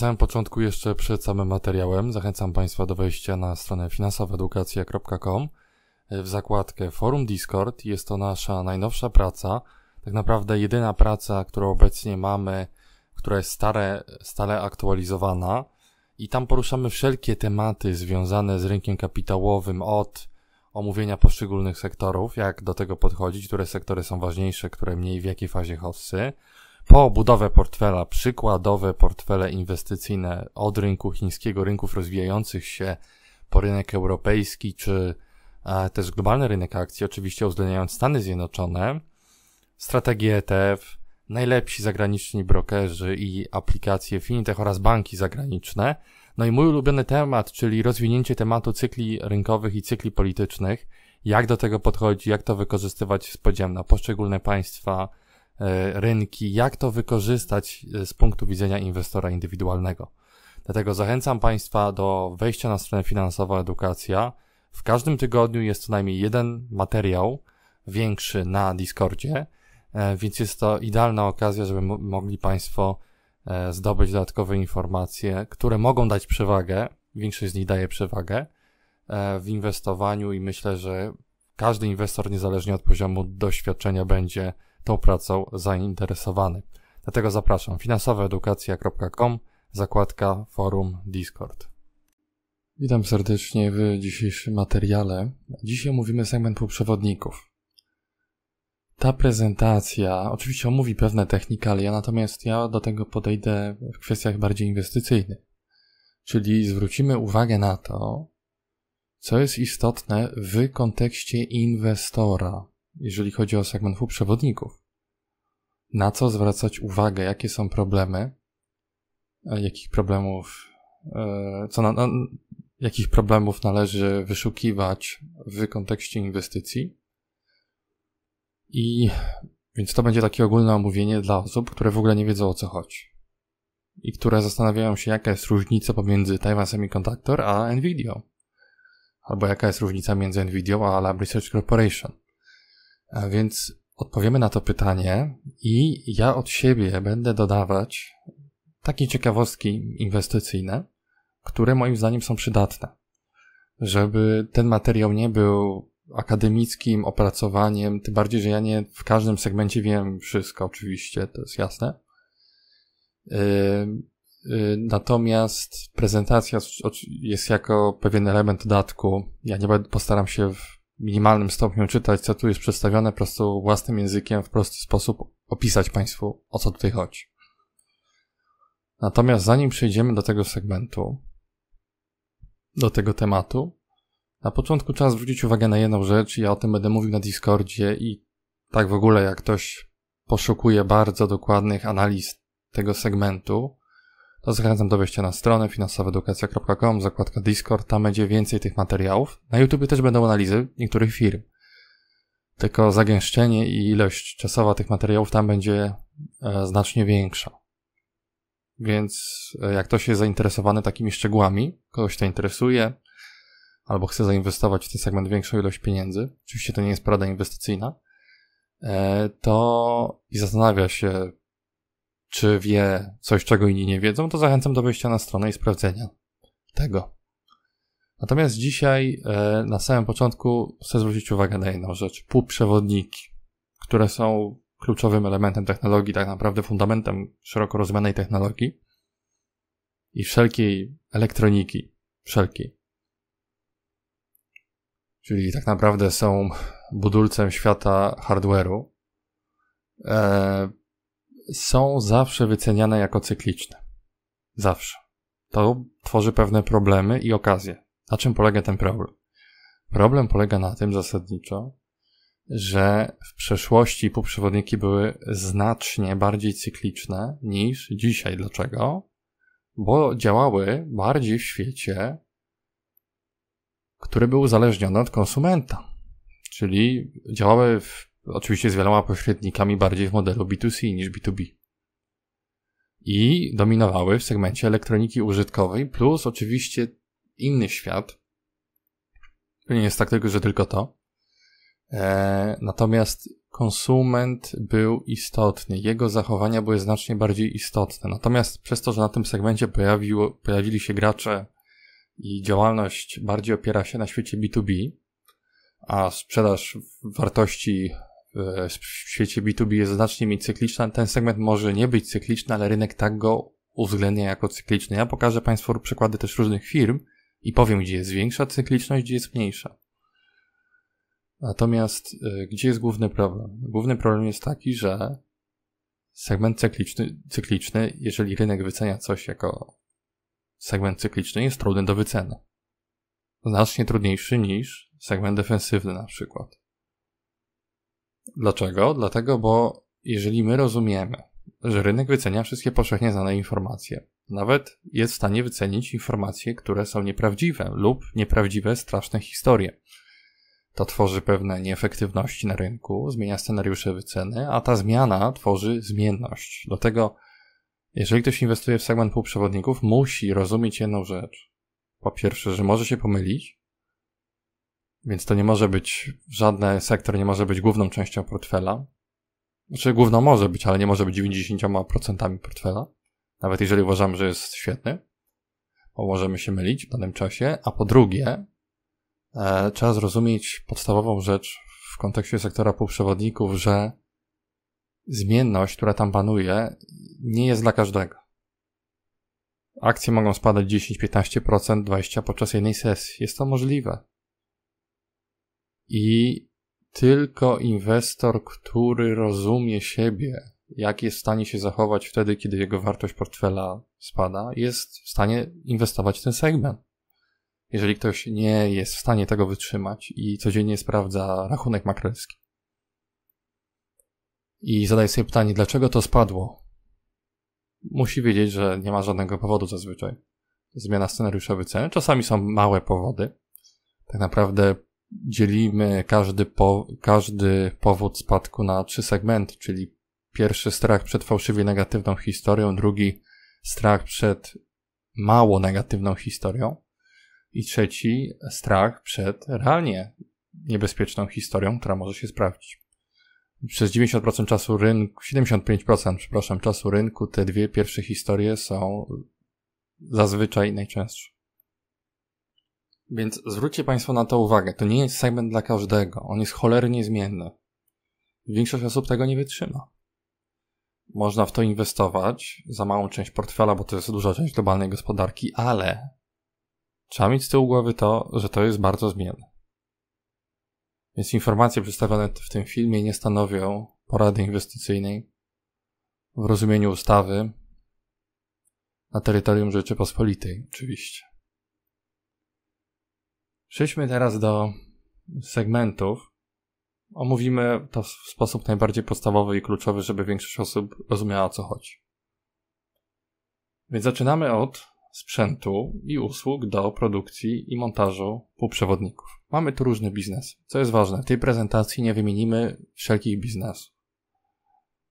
samym początku, jeszcze przed samym materiałem, zachęcam Państwa do wejścia na stronę finansowaedukacja.com e, w zakładkę Forum Discord. Jest to nasza najnowsza praca. Tak naprawdę jedyna praca, którą obecnie mamy, która jest stare, stale aktualizowana. I tam poruszamy wszelkie tematy związane z rynkiem kapitałowym od omówienia poszczególnych sektorów, jak do tego podchodzić, które sektory są ważniejsze, które mniej, w jakiej fazie hossy po budowę portfela, przykładowe portfele inwestycyjne od rynku chińskiego, rynków rozwijających się po rynek europejski, czy e, też globalny rynek akcji, oczywiście uwzględniając Stany Zjednoczone, strategie ETF, najlepsi zagraniczni brokerzy i aplikacje fintech oraz banki zagraniczne. No i mój ulubiony temat, czyli rozwinięcie tematu cykli rynkowych i cykli politycznych, jak do tego podchodzić, jak to wykorzystywać z podziemna na poszczególne państwa, E, rynki, jak to wykorzystać e, z punktu widzenia inwestora indywidualnego. Dlatego zachęcam Państwa do wejścia na stronę finansowa edukacja. W każdym tygodniu jest co najmniej jeden materiał większy na Discordzie, e, więc jest to idealna okazja, żeby mogli Państwo zdobyć dodatkowe informacje, które mogą dać przewagę. Większość z nich daje przewagę w inwestowaniu i myślę, że każdy inwestor, niezależnie od poziomu doświadczenia, będzie tą pracą zainteresowany. Dlatego zapraszam finansowaedukacja.com, zakładka forum Discord. Witam serdecznie w dzisiejszym materiale. Dzisiaj omówimy segment półprzewodników. Ta prezentacja oczywiście omówi pewne technikalia, natomiast ja do tego podejdę w kwestiach bardziej inwestycyjnych. Czyli zwrócimy uwagę na to, co jest istotne w kontekście inwestora jeżeli chodzi o segment u przewodników. Na co zwracać uwagę, jakie są problemy, e, jakich problemów, e, co na, na, jakich problemów należy wyszukiwać w kontekście inwestycji. I więc to będzie takie ogólne omówienie dla osób, które w ogóle nie wiedzą o co chodzi i które zastanawiają się, jaka jest różnica pomiędzy Taiwan Semiconductor a Nvidia, albo jaka jest różnica między Nvidia a Lab Research Corporation. A więc odpowiemy na to pytanie i ja od siebie będę dodawać takie ciekawostki inwestycyjne, które moim zdaniem są przydatne. Żeby ten materiał nie był akademickim opracowaniem, tym bardziej, że ja nie w każdym segmencie wiem wszystko, oczywiście, to jest jasne. Yy, yy, natomiast prezentacja jest jako pewien element dodatku. Ja nie postaram się w minimalnym stopniu czytać, co tu jest przedstawione, po prostu własnym językiem, w prosty sposób opisać Państwu, o co tutaj chodzi. Natomiast zanim przejdziemy do tego segmentu, do tego tematu, na początku trzeba zwrócić uwagę na jedną rzecz, ja o tym będę mówił na Discordzie i tak w ogóle, jak ktoś poszukuje bardzo dokładnych analiz tego segmentu, to zachęcam do wejścia na stronę finansowedukacja.com, zakładka Discord, tam będzie więcej tych materiałów. Na YouTube też będą analizy niektórych firm. Tylko zagęszczenie i ilość czasowa tych materiałów tam będzie e, znacznie większa. Więc e, jak ktoś jest zainteresowany takimi szczegółami, kogoś to interesuje, albo chce zainwestować w ten segment większą ilość pieniędzy, oczywiście to nie jest porada inwestycyjna, e, to i zastanawia się, czy wie coś, czego inni nie wiedzą, to zachęcam do wyjścia na stronę i sprawdzenia tego. Natomiast dzisiaj e, na samym początku chcę zwrócić uwagę na jedną rzecz. Półprzewodniki, które są kluczowym elementem technologii, tak naprawdę fundamentem szeroko rozumianej technologii i wszelkiej elektroniki, wszelkiej. Czyli tak naprawdę są budulcem świata hardware'u. E, są zawsze wyceniane jako cykliczne. Zawsze. To tworzy pewne problemy i okazje. Na czym polega ten problem? Problem polega na tym zasadniczo, że w przeszłości półprzewodniki były znacznie bardziej cykliczne niż dzisiaj. Dlaczego? Bo działały bardziej w świecie, który był uzależniony od konsumenta. Czyli działały w oczywiście z wieloma pośrednikami bardziej w modelu B2C niż B2B. I dominowały w segmencie elektroniki użytkowej, plus oczywiście inny świat. To nie jest tak tylko, że tylko to. E, natomiast konsument był istotny, jego zachowania były znacznie bardziej istotne. Natomiast przez to, że na tym segmencie pojawiło, pojawili się gracze i działalność bardziej opiera się na świecie B2B, a sprzedaż wartości w świecie B2B jest znacznie mniej cykliczna. Ten segment może nie być cykliczny, ale rynek tak go uwzględnia jako cykliczny. Ja pokażę Państwu przykłady też różnych firm i powiem, gdzie jest większa cykliczność, gdzie jest mniejsza. Natomiast y, gdzie jest główny problem? Główny problem jest taki, że segment cykliczny, cykliczny jeżeli rynek wycenia coś jako segment cykliczny, jest trudny do wyceny. Znacznie trudniejszy niż segment defensywny na przykład. Dlaczego? Dlatego, bo jeżeli my rozumiemy, że rynek wycenia wszystkie powszechnie znane informacje, nawet jest w stanie wycenić informacje, które są nieprawdziwe lub nieprawdziwe, straszne historie. To tworzy pewne nieefektywności na rynku, zmienia scenariusze wyceny, a ta zmiana tworzy zmienność. Dlatego, jeżeli ktoś inwestuje w segment półprzewodników, musi rozumieć jedną rzecz. Po pierwsze, że może się pomylić, więc to nie może być, żaden sektor nie może być główną częścią portfela. Znaczy główną może być, ale nie może być 90% portfela. Nawet jeżeli uważamy, że jest świetny, bo możemy się mylić w danym czasie. A po drugie, e, trzeba zrozumieć podstawową rzecz w kontekście sektora półprzewodników, że zmienność, która tam panuje, nie jest dla każdego. Akcje mogą spadać 10, 15%, 20% podczas jednej sesji. Jest to możliwe. I tylko inwestor, który rozumie siebie, jak jest w stanie się zachować wtedy, kiedy jego wartość portfela spada, jest w stanie inwestować w ten segment. Jeżeli ktoś nie jest w stanie tego wytrzymać i codziennie sprawdza rachunek makrelski i zadaje sobie pytanie, dlaczego to spadło, musi wiedzieć, że nie ma żadnego powodu zazwyczaj. Zmiana scenariusza wyceny. Czasami są małe powody. Tak naprawdę dzielimy każdy, po, każdy powód spadku na trzy segmenty, czyli pierwszy strach przed fałszywie negatywną historią, drugi strach przed mało negatywną historią i trzeci strach przed realnie niebezpieczną historią, która może się sprawdzić. Przez 90% czasu rynku, 75% przepraszam, czasu rynku te dwie pierwsze historie są zazwyczaj najczęstsze. Więc zwróćcie Państwo na to uwagę. To nie jest segment dla każdego. On jest cholernie zmienny. Większość osób tego nie wytrzyma. Można w to inwestować za małą część portfela, bo to jest duża część globalnej gospodarki, ale trzeba mieć z tyłu głowy to, że to jest bardzo zmienne. Więc informacje przedstawione w tym filmie nie stanowią porady inwestycyjnej w rozumieniu ustawy na terytorium Rzeczypospolitej, oczywiście. Przejdźmy teraz do segmentów. Omówimy to w sposób najbardziej podstawowy i kluczowy, żeby większość osób rozumiała o co chodzi. Więc zaczynamy od sprzętu i usług do produkcji i montażu półprzewodników. Mamy tu różne biznesy. Co jest ważne, w tej prezentacji nie wymienimy wszelkich biznesów.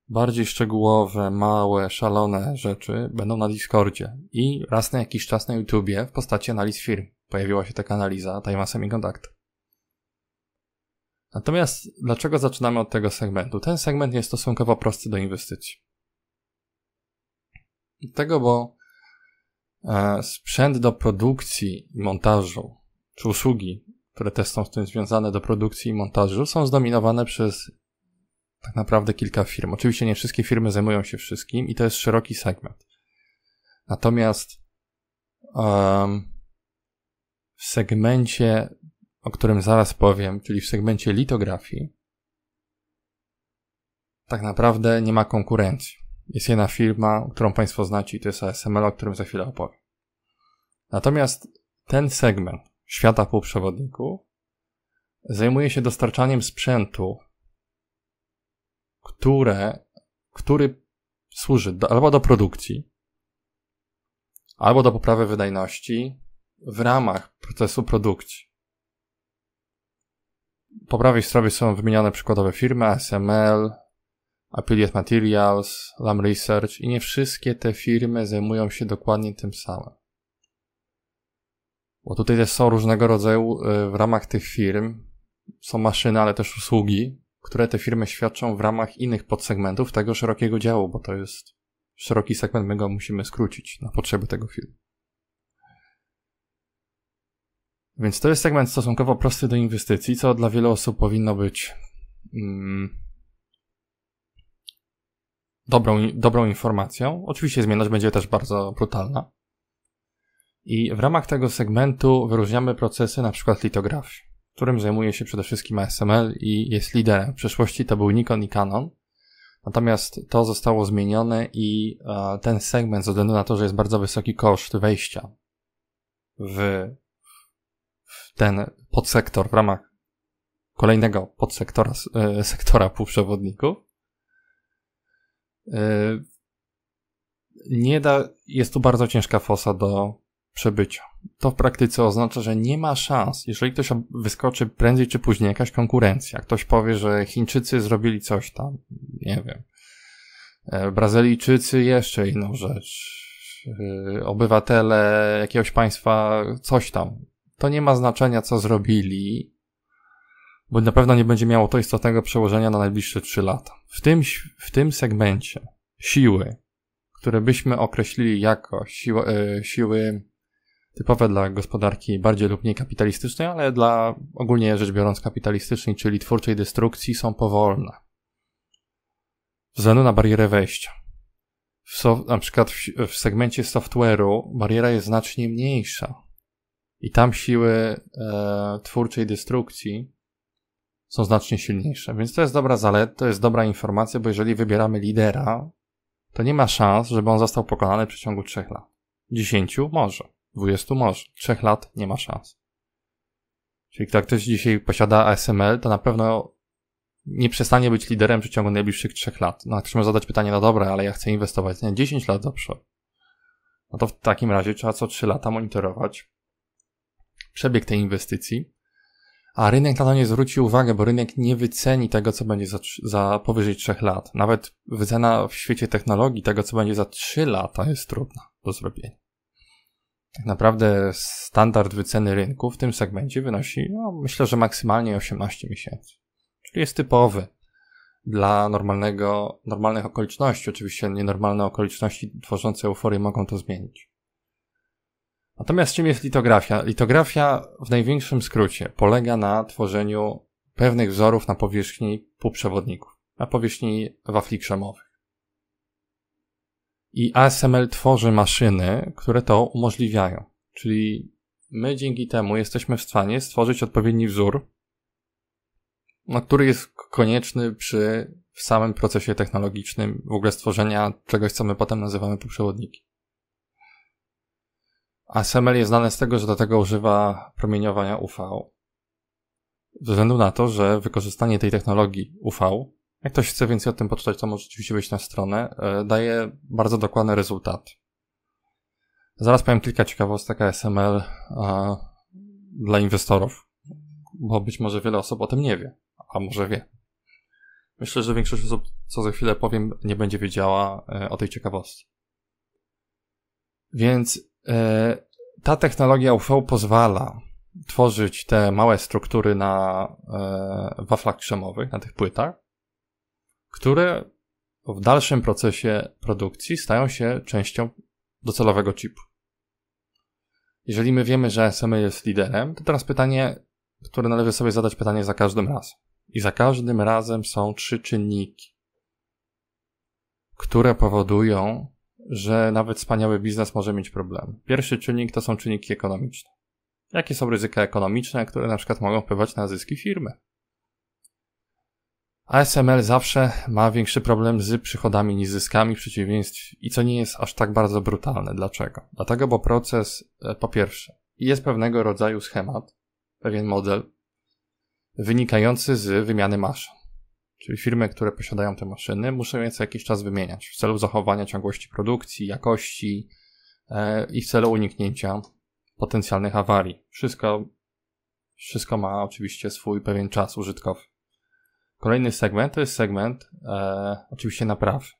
Bardziej szczegółowe, małe, szalone rzeczy będą na Discordzie i raz na jakiś czas na YouTubie w postaci analiz firm pojawiła się taka analiza Taiwan Semiconductor. Natomiast dlaczego zaczynamy od tego segmentu? Ten segment jest stosunkowo prosty do inwestycji. Dlatego, bo e, sprzęt do produkcji i montażu, czy usługi, które też są z tym związane do produkcji i montażu, są zdominowane przez tak naprawdę kilka firm. Oczywiście nie wszystkie firmy zajmują się wszystkim i to jest szeroki segment. Natomiast um, w segmencie, o którym zaraz powiem, czyli w segmencie litografii, tak naprawdę nie ma konkurencji. Jest jedna firma, którą Państwo znacie i to jest ASML, o którym za chwilę opowiem. Natomiast ten segment świata półprzewodników zajmuje się dostarczaniem sprzętu, które, który służy do, albo do produkcji, albo do poprawy wydajności, w ramach procesu produkcji. Po prawej stronie są wymienione przykładowe firmy ASML, Affiliate Materials, Lam Research i nie wszystkie te firmy zajmują się dokładnie tym samym. Bo tutaj też są różnego rodzaju y, w ramach tych firm, są maszyny, ale też usługi, które te firmy świadczą w ramach innych podsegmentów tego szerokiego działu, bo to jest szeroki segment, my go musimy skrócić na potrzeby tego filmu. Więc to jest segment stosunkowo prosty do inwestycji, co dla wielu osób powinno być mm, dobrą, dobrą informacją. Oczywiście zmienność będzie też bardzo brutalna. I w ramach tego segmentu wyróżniamy procesy na przykład litografii, którym zajmuje się przede wszystkim ASML i jest liderem. W przeszłości to był Nikon i Canon. Natomiast to zostało zmienione i e, ten segment, ze względu na to, że jest bardzo wysoki koszt wejścia w w ten podsektor w ramach kolejnego podsektora e, sektora półprzewodników. E, nie da, jest tu bardzo ciężka fosa do przebycia. To w praktyce oznacza, że nie ma szans, jeżeli ktoś wyskoczy prędzej czy później, jakaś konkurencja. Ktoś powie, że Chińczycy zrobili coś tam, nie wiem. E, Brazylijczycy jeszcze inną rzecz. Obywatele jakiegoś państwa coś tam to nie ma znaczenia, co zrobili, bo na pewno nie będzie miało to istotnego przełożenia na najbliższe 3 lata. W tym, w tym segmencie siły, które byśmy określili jako siły, e, siły typowe dla gospodarki bardziej lub mniej kapitalistycznej, ale dla ogólnie rzecz biorąc kapitalistycznej, czyli twórczej destrukcji, są powolne. Ze względu na barierę wejścia. W so, na przykład w, w segmencie software'u bariera jest znacznie mniejsza i tam siły e, twórczej destrukcji są znacznie silniejsze. Więc to jest dobra zalet, to jest dobra informacja, bo jeżeli wybieramy lidera, to nie ma szans, żeby on został pokonany w przeciągu trzech lat. Dziesięciu może, dwudziestu może, trzech lat nie ma szans. Czyli jak ktoś dzisiaj posiada ASML, to na pewno nie przestanie być liderem w przeciągu najbliższych trzech lat. No, ktoś może zadać pytanie, no dobre, ale ja chcę inwestować na 10 lat do przodu. No to w takim razie trzeba co trzy lata monitorować przebieg tej inwestycji, a rynek na to nie zwróci uwagę, bo rynek nie wyceni tego, co będzie za, za powyżej 3 lat. Nawet wycena w świecie technologii tego, co będzie za 3 lata jest trudna do zrobienia. Tak naprawdę standard wyceny rynku w tym segmencie wynosi, no, myślę, że maksymalnie 18 miesięcy. Czyli jest typowy dla normalnego, normalnych okoliczności. Oczywiście nienormalne okoliczności tworzące euforię mogą to zmienić. Natomiast czym jest litografia? Litografia w największym skrócie polega na tworzeniu pewnych wzorów na powierzchni półprzewodników, na powierzchni wafli krzemowych. I ASML tworzy maszyny, które to umożliwiają. Czyli my dzięki temu jesteśmy w stanie stworzyć odpowiedni wzór, który jest konieczny przy w samym procesie technologicznym w ogóle stworzenia czegoś, co my potem nazywamy półprzewodniki. ASML jest znane z tego, że do tego używa promieniowania UV. Ze względu na to, że wykorzystanie tej technologii UV, jak ktoś chce więcej o tym poczytać, to może rzeczywiście wejść na stronę, e, daje bardzo dokładny rezultat. Zaraz powiem kilka ciekawostek ASML a, dla inwestorów, bo być może wiele osób o tym nie wie, a może wie. Myślę, że większość osób, co za chwilę powiem, nie będzie wiedziała e, o tej ciekawostce. Więc E, ta technologia UV pozwala tworzyć te małe struktury na e, waflach krzemowych, na tych płytach, które w dalszym procesie produkcji stają się częścią docelowego chipu. Jeżeli my wiemy, że SMA jest liderem, to teraz pytanie, które należy sobie zadać pytanie za każdym razem. I za każdym razem są trzy czynniki, które powodują, że nawet wspaniały biznes może mieć problem. Pierwszy czynnik to są czynniki ekonomiczne. Jakie są ryzyka ekonomiczne, które na przykład mogą wpływać na zyski firmy? ASML zawsze ma większy problem z przychodami niż zyskami w przeciwieństwie i co nie jest aż tak bardzo brutalne. Dlaczego? Dlatego, bo proces, e, po pierwsze, jest pewnego rodzaju schemat, pewien model, wynikający z wymiany maszyn. Czyli firmy, które posiadają te maszyny, muszą je co jakiś czas wymieniać w celu zachowania ciągłości produkcji, jakości e, i w celu uniknięcia potencjalnych awarii. Wszystko, wszystko ma oczywiście swój pewien czas użytkowy. Kolejny segment to jest segment e, oczywiście napraw.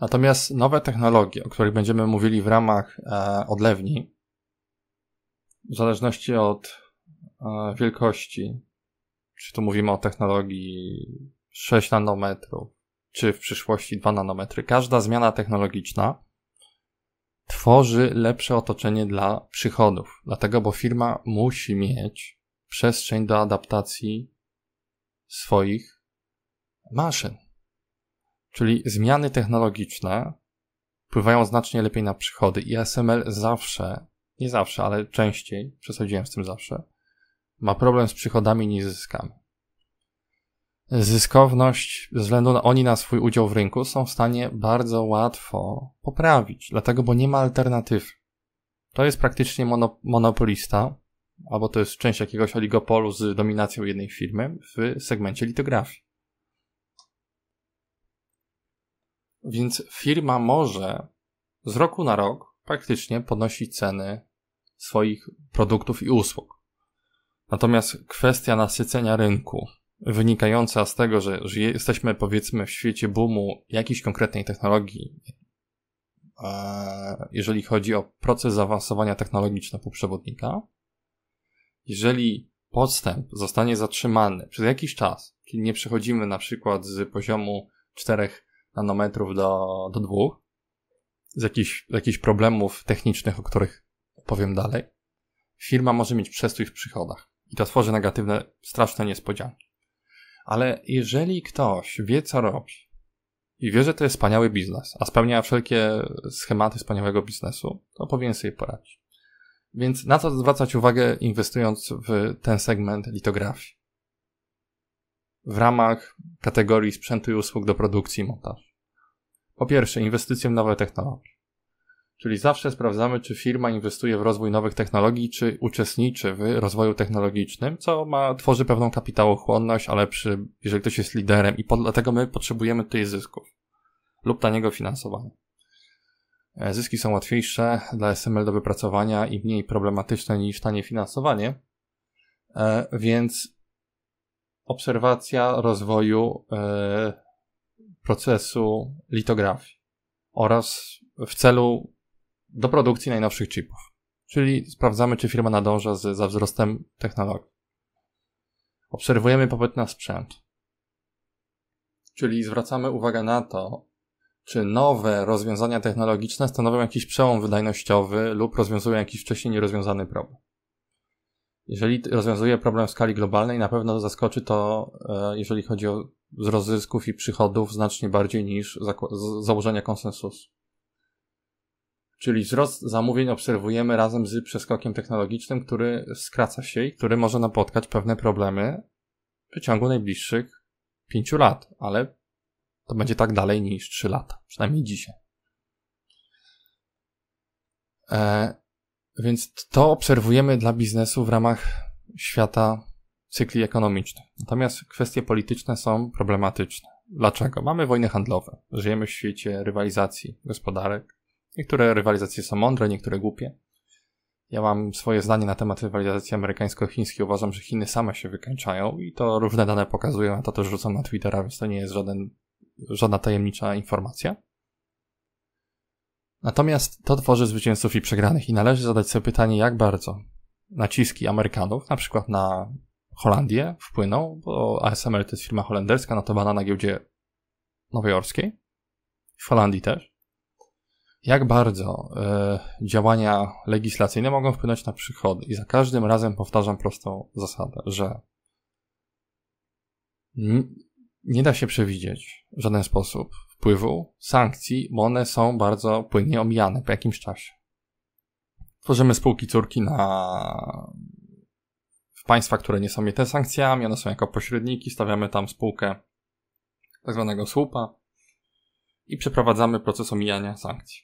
Natomiast nowe technologie, o których będziemy mówili w ramach e, odlewni, w zależności od e, wielkości czy tu mówimy o technologii 6 nanometrów, czy w przyszłości 2 nanometry, każda zmiana technologiczna tworzy lepsze otoczenie dla przychodów. Dlatego, bo firma musi mieć przestrzeń do adaptacji swoich maszyn. Czyli zmiany technologiczne wpływają znacznie lepiej na przychody i SML zawsze, nie zawsze, ale częściej, przesadziłem z tym zawsze, ma problem z przychodami niż zyskami. Zyskowność, ze względu na oni na swój udział w rynku, są w stanie bardzo łatwo poprawić, dlatego, bo nie ma alternatyw. To jest praktycznie mono, monopolista, albo to jest część jakiegoś oligopolu z dominacją jednej firmy w segmencie litografii. Więc firma może z roku na rok praktycznie podnosić ceny swoich produktów i usług. Natomiast kwestia nasycenia rynku, wynikająca z tego, że, że jesteśmy powiedzmy w świecie boomu jakiejś konkretnej technologii, e, jeżeli chodzi o proces zaawansowania technologicznego półprzewodnika jeżeli podstęp zostanie zatrzymany przez jakiś czas, kiedy nie przechodzimy na przykład z poziomu 4 nanometrów do, do 2, z jakichś, jakichś problemów technicznych, o których powiem dalej, firma może mieć przestój w przychodach. I to tworzy negatywne, straszne niespodzianki. Ale jeżeli ktoś wie, co robi i wie, że to jest wspaniały biznes, a spełnia wszelkie schematy wspaniałego biznesu, to powinien sobie poradzić. Więc na co zwracać uwagę, inwestując w ten segment litografii? W ramach kategorii sprzętu i usług do produkcji i montażu. Po pierwsze, inwestycje w nowe technologie. Czyli zawsze sprawdzamy, czy firma inwestuje w rozwój nowych technologii, czy uczestniczy w rozwoju technologicznym, co ma, tworzy pewną kapitałochłonność, ale przy, jeżeli ktoś jest liderem i po, dlatego my potrzebujemy tych zysków lub taniego finansowania. E, zyski są łatwiejsze dla SML do wypracowania i mniej problematyczne niż tanie finansowanie, e, więc obserwacja rozwoju e, procesu litografii oraz w celu do produkcji najnowszych chipów. Czyli sprawdzamy, czy firma nadąża z, za wzrostem technologii. Obserwujemy popyt na sprzęt. Czyli zwracamy uwagę na to, czy nowe rozwiązania technologiczne stanowią jakiś przełom wydajnościowy lub rozwiązują jakiś wcześniej nierozwiązany problem. Jeżeli rozwiązuje problem w skali globalnej, na pewno zaskoczy to, e, jeżeli chodzi o wzrost zysków i przychodów, znacznie bardziej niż założenia konsensusu. Czyli wzrost zamówień obserwujemy razem z przeskokiem technologicznym, który skraca się i który może napotkać pewne problemy w ciągu najbliższych pięciu lat, ale to będzie tak dalej niż trzy lata, przynajmniej dzisiaj. E, więc to obserwujemy dla biznesu w ramach świata cykli ekonomicznych. Natomiast kwestie polityczne są problematyczne. Dlaczego? Mamy wojny handlowe. Żyjemy w świecie rywalizacji gospodarek, Niektóre rywalizacje są mądre, niektóre głupie. Ja mam swoje zdanie na temat rywalizacji amerykańsko-chińskiej. Uważam, że Chiny same się wykańczają i to różne dane pokazują, a to też rzucam na Twittera, więc to nie jest żaden, żadna tajemnicza informacja. Natomiast to tworzy zwycięzców i przegranych i należy zadać sobie pytanie, jak bardzo naciski Amerykanów, na przykład na Holandię, wpłyną, bo ASML to jest firma holenderska notowana na giełdzie nowojorskiej, w Holandii też, jak bardzo y, działania legislacyjne mogą wpłynąć na przychody. I za każdym razem powtarzam prostą zasadę, że nie da się przewidzieć w żaden sposób wpływu sankcji, bo one są bardzo płynnie omijane po jakimś czasie. Tworzymy spółki córki na w państwa, które nie są te sankcjami, one są jako pośredniki, stawiamy tam spółkę tak zwanego słupa i przeprowadzamy proces omijania sankcji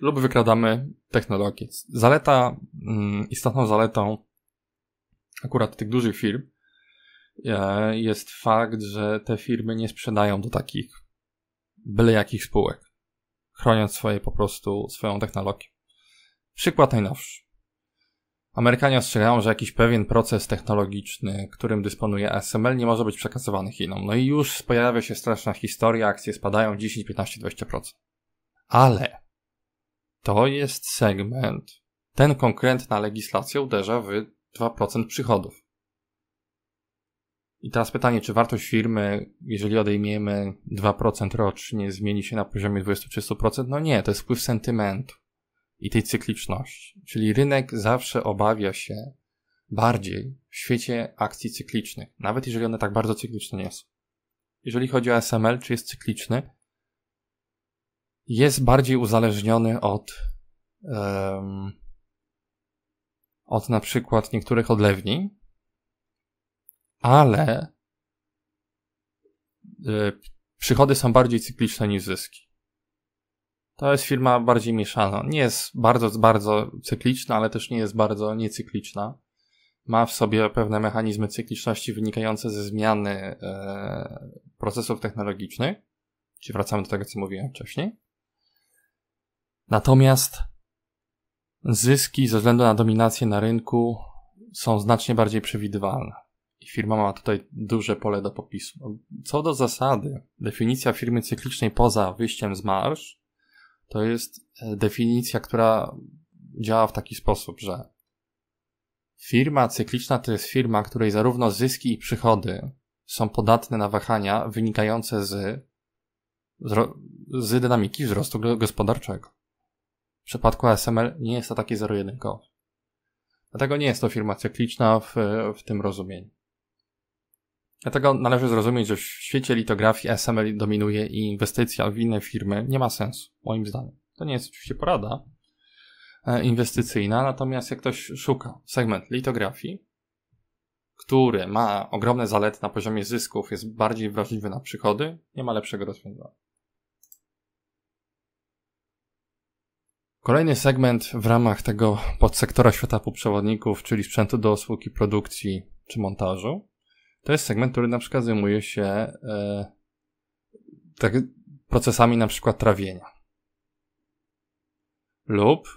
lub wykradamy technologię. Zaleta, mm, istotną zaletą akurat tych dużych firm e, jest fakt, że te firmy nie sprzedają do takich byle jakich spółek, chroniąc swoje po prostu swoją technologię. Przykład najnowszy. Amerykanie ostrzegają, że jakiś pewien proces technologiczny, którym dysponuje ASML, nie może być przekazywany Chinom. No i już pojawia się straszna historia, akcje spadają 10, 15, 20%. Ale to jest segment, ten konkretna legislacja uderza w 2% przychodów. I teraz pytanie, czy wartość firmy, jeżeli odejmiemy 2% rocznie, zmieni się na poziomie 20-30%? No nie, to jest wpływ sentymentu i tej cykliczności. Czyli rynek zawsze obawia się bardziej w świecie akcji cyklicznych, nawet jeżeli one tak bardzo cykliczne nie są. Jeżeli chodzi o SML, czy jest cykliczny? jest bardziej uzależniony od, um, od na przykład niektórych odlewni, ale y, przychody są bardziej cykliczne niż zyski. To jest firma bardziej mieszana. Nie jest bardzo, bardzo cykliczna, ale też nie jest bardzo niecykliczna. Ma w sobie pewne mechanizmy cykliczności wynikające ze zmiany e, procesów technologicznych. Czyli wracamy do tego, co mówiłem wcześniej. Natomiast zyski ze względu na dominację na rynku są znacznie bardziej przewidywalne. I firma ma tutaj duże pole do popisu. Co do zasady, definicja firmy cyklicznej poza wyjściem z marsz to jest e, definicja, która działa w taki sposób, że firma cykliczna to jest firma, której zarówno zyski i przychody są podatne na wahania wynikające z, z dynamiki wzrostu gospodarczego. W przypadku SML nie jest to takie zero-jedynkowe. Dlatego nie jest to firma cykliczna w, w tym rozumieniu. Dlatego należy zrozumieć, że w świecie litografii SML dominuje i inwestycja w inne firmy nie ma sensu, moim zdaniem. To nie jest oczywiście porada e, inwestycyjna, natomiast jak ktoś szuka segment litografii, który ma ogromne zalety na poziomie zysków, jest bardziej wrażliwy na przychody, nie ma lepszego rozwiązania. Kolejny segment w ramach tego podsektora świata półprzewodników, czyli sprzętu do usługi produkcji czy montażu, to jest segment, który na przykład zajmuje się e, tak, procesami na przykład trawienia lub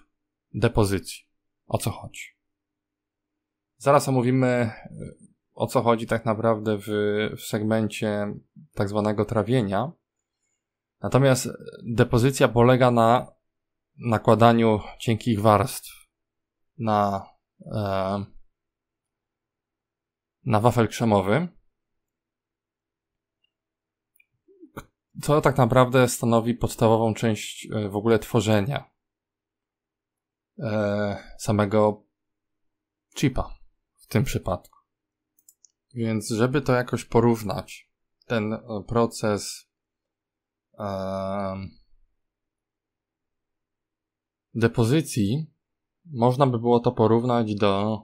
depozycji. O co chodzi? Zaraz omówimy, e, o co chodzi tak naprawdę w, w segmencie tak zwanego trawienia. Natomiast depozycja polega na nakładaniu cienkich warstw na, e, na wafel krzemowy, co tak naprawdę stanowi podstawową część e, w ogóle tworzenia e, samego chipa w tym przypadku. Więc, żeby to jakoś porównać, ten e, proces e, depozycji można by było to porównać do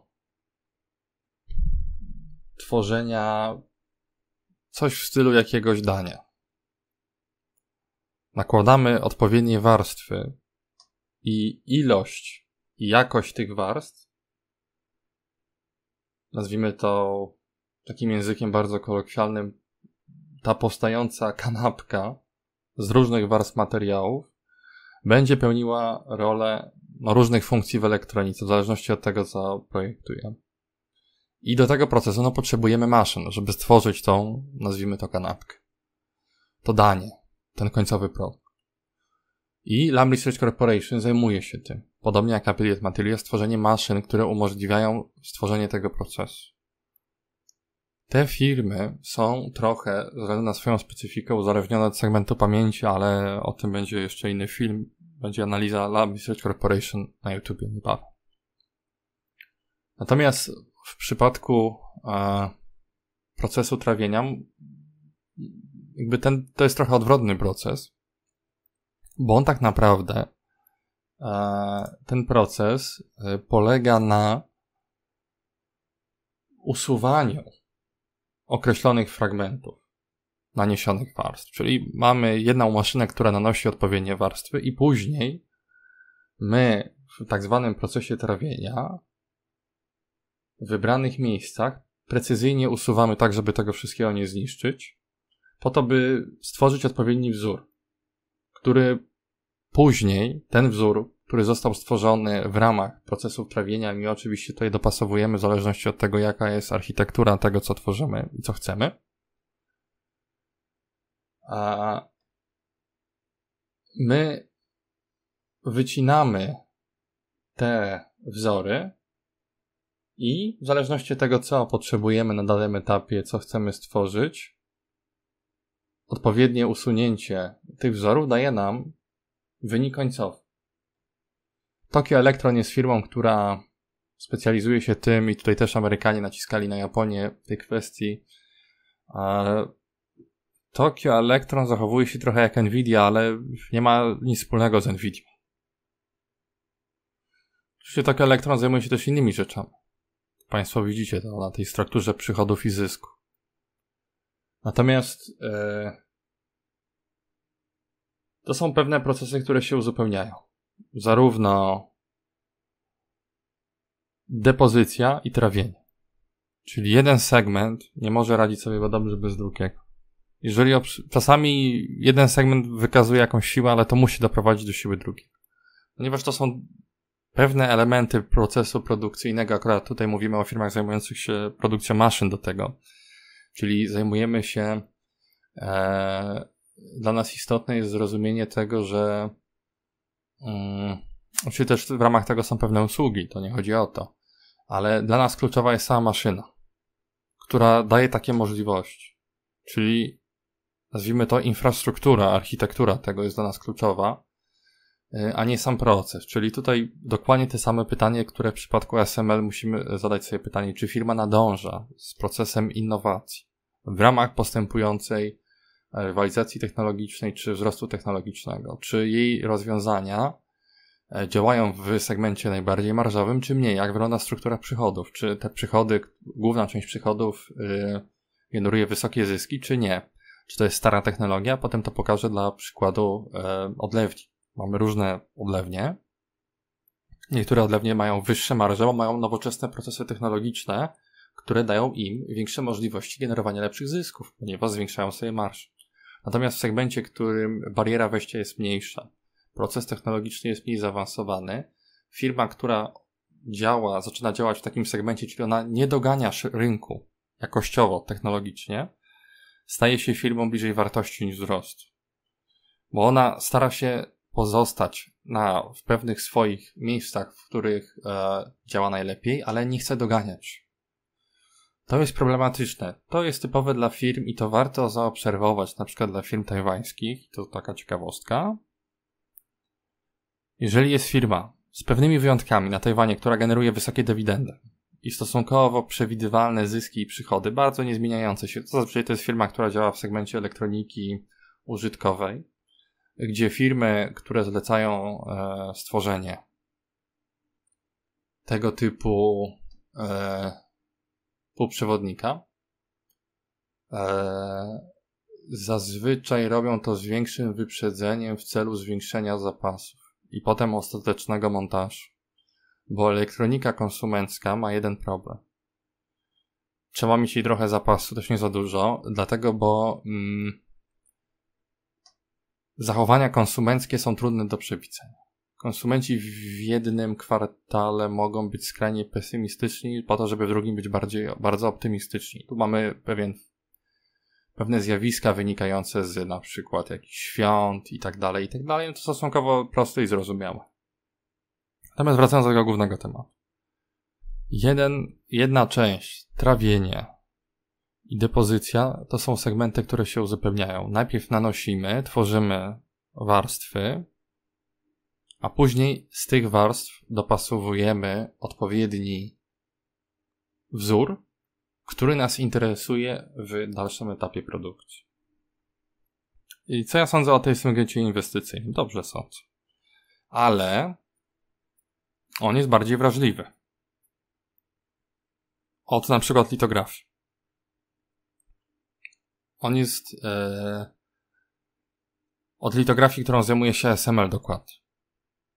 tworzenia coś w stylu jakiegoś dania. Nakładamy odpowiednie warstwy i ilość i jakość tych warstw, nazwijmy to takim językiem bardzo kolokwialnym, ta powstająca kanapka z różnych warstw materiałów, będzie pełniła rolę no, różnych funkcji w elektronice, w zależności od tego, co projektujemy. I do tego procesu no, potrzebujemy maszyn, żeby stworzyć tą, nazwijmy to kanapkę. To danie, ten końcowy produkt. I Lam Research Corporation zajmuje się tym, podobnie jak Affiliate Material, stworzenie maszyn, które umożliwiają stworzenie tego procesu. Te firmy są trochę, ze względu na swoją specyfikę, uzależnione od segmentu pamięci, ale o tym będzie jeszcze inny film. Będzie analiza Lab Research Corporation na YouTube niebawem. Natomiast w przypadku e, procesu trawienia, jakby ten, to jest trochę odwrotny proces, bo on tak naprawdę, e, ten proces e, polega na usuwaniu określonych fragmentów naniesionych warstw. Czyli mamy jedną maszynę, która nanosi odpowiednie warstwy i później my w tak zwanym procesie trawienia w wybranych miejscach precyzyjnie usuwamy tak, żeby tego wszystkiego nie zniszczyć, po to, by stworzyć odpowiedni wzór, który później ten wzór który został stworzony w ramach procesu trawienia. My oczywiście tutaj dopasowujemy w zależności od tego, jaka jest architektura tego, co tworzymy i co chcemy. A my wycinamy te wzory i w zależności od tego, co potrzebujemy na danym etapie, co chcemy stworzyć, odpowiednie usunięcie tych wzorów daje nam wynik końcowy. Tokyo Electron jest firmą, która specjalizuje się tym i tutaj też Amerykanie naciskali na Japonię w tej kwestii. Tokyo Electron zachowuje się trochę jak Nvidia, ale nie ma nic wspólnego z Nvidia. Oczywiście Tokyo Electron zajmuje się też innymi rzeczami. Państwo widzicie to na tej strukturze przychodów i zysku. Natomiast e, to są pewne procesy, które się uzupełniają zarówno depozycja i trawienie. Czyli jeden segment nie może radzić sobie dobrze bez drugiego. Jeżeli czasami jeden segment wykazuje jakąś siłę, ale to musi doprowadzić do siły drugiej. Ponieważ to są pewne elementy procesu produkcyjnego, akurat tutaj mówimy o firmach zajmujących się produkcją maszyn do tego, czyli zajmujemy się, e, dla nas istotne jest zrozumienie tego, że Mm. Oczywiście też w ramach tego są pewne usługi, to nie chodzi o to. Ale dla nas kluczowa jest sama maszyna, która daje takie możliwości. Czyli nazwijmy to infrastruktura, architektura tego jest dla nas kluczowa, y, a nie sam proces. Czyli tutaj dokładnie te same pytanie, które w przypadku SML musimy zadać sobie pytanie, czy firma nadąża z procesem innowacji w ramach postępującej E, rywalizacji technologicznej czy wzrostu technologicznego? Czy jej rozwiązania e, działają w segmencie najbardziej marżowym, czy mniej? Jak wygląda struktura przychodów? Czy te przychody, główna część przychodów y, generuje wysokie zyski, czy nie? Czy to jest stara technologia? Potem to pokażę dla przykładu e, odlewni. Mamy różne odlewnie. Niektóre odlewnie mają wyższe marże, bo mają nowoczesne procesy technologiczne, które dają im większe możliwości generowania lepszych zysków, ponieważ zwiększają sobie marsz. Natomiast w segmencie, w którym bariera wejścia jest mniejsza, proces technologiczny jest mniej zaawansowany, firma, która działa, zaczyna działać w takim segmencie, czyli ona nie dogania rynku jakościowo, technologicznie, staje się firmą bliżej wartości niż wzrost. Bo ona stara się pozostać na, w pewnych swoich miejscach, w których e, działa najlepiej, ale nie chce doganiać. To jest problematyczne. To jest typowe dla firm i to warto zaobserwować, na przykład dla firm tajwańskich. To taka ciekawostka. Jeżeli jest firma z pewnymi wyjątkami na Tajwanie, która generuje wysokie dywidendy i stosunkowo przewidywalne zyski i przychody, bardzo niezmieniające się, to zazwyczaj to jest firma, która działa w segmencie elektroniki użytkowej, gdzie firmy, które zlecają e, stworzenie tego typu e, półprzewodnika. E, zazwyczaj robią to z większym wyprzedzeniem w celu zwiększenia zapasów i potem ostatecznego montażu, bo elektronika konsumencka ma jeden problem. Trzeba mieć jej trochę zapasu, też nie za dużo, dlatego bo mm, zachowania konsumenckie są trudne do przewidzenia konsumenci w jednym kwartale mogą być skrajnie pesymistyczni, po to, żeby w drugim być bardziej, bardzo optymistyczni. Tu mamy pewien, pewne zjawiska wynikające z na przykład jakichś świąt i tak dalej, i tak dalej. To stosunkowo proste i zrozumiałe. Natomiast wracając do tego głównego tematu. Jeden, jedna część, trawienie i depozycja to są segmenty, które się uzupełniają. Najpierw nanosimy, tworzymy warstwy, a później z tych warstw dopasowujemy odpowiedni wzór, który nas interesuje w dalszym etapie produkcji. I co ja sądzę o tej synergii inwestycyjnej? Dobrze sądzę. Ale on jest bardziej wrażliwy. Od na przykład litografii. On jest yy, od litografii, którą zajmuje się SML dokładnie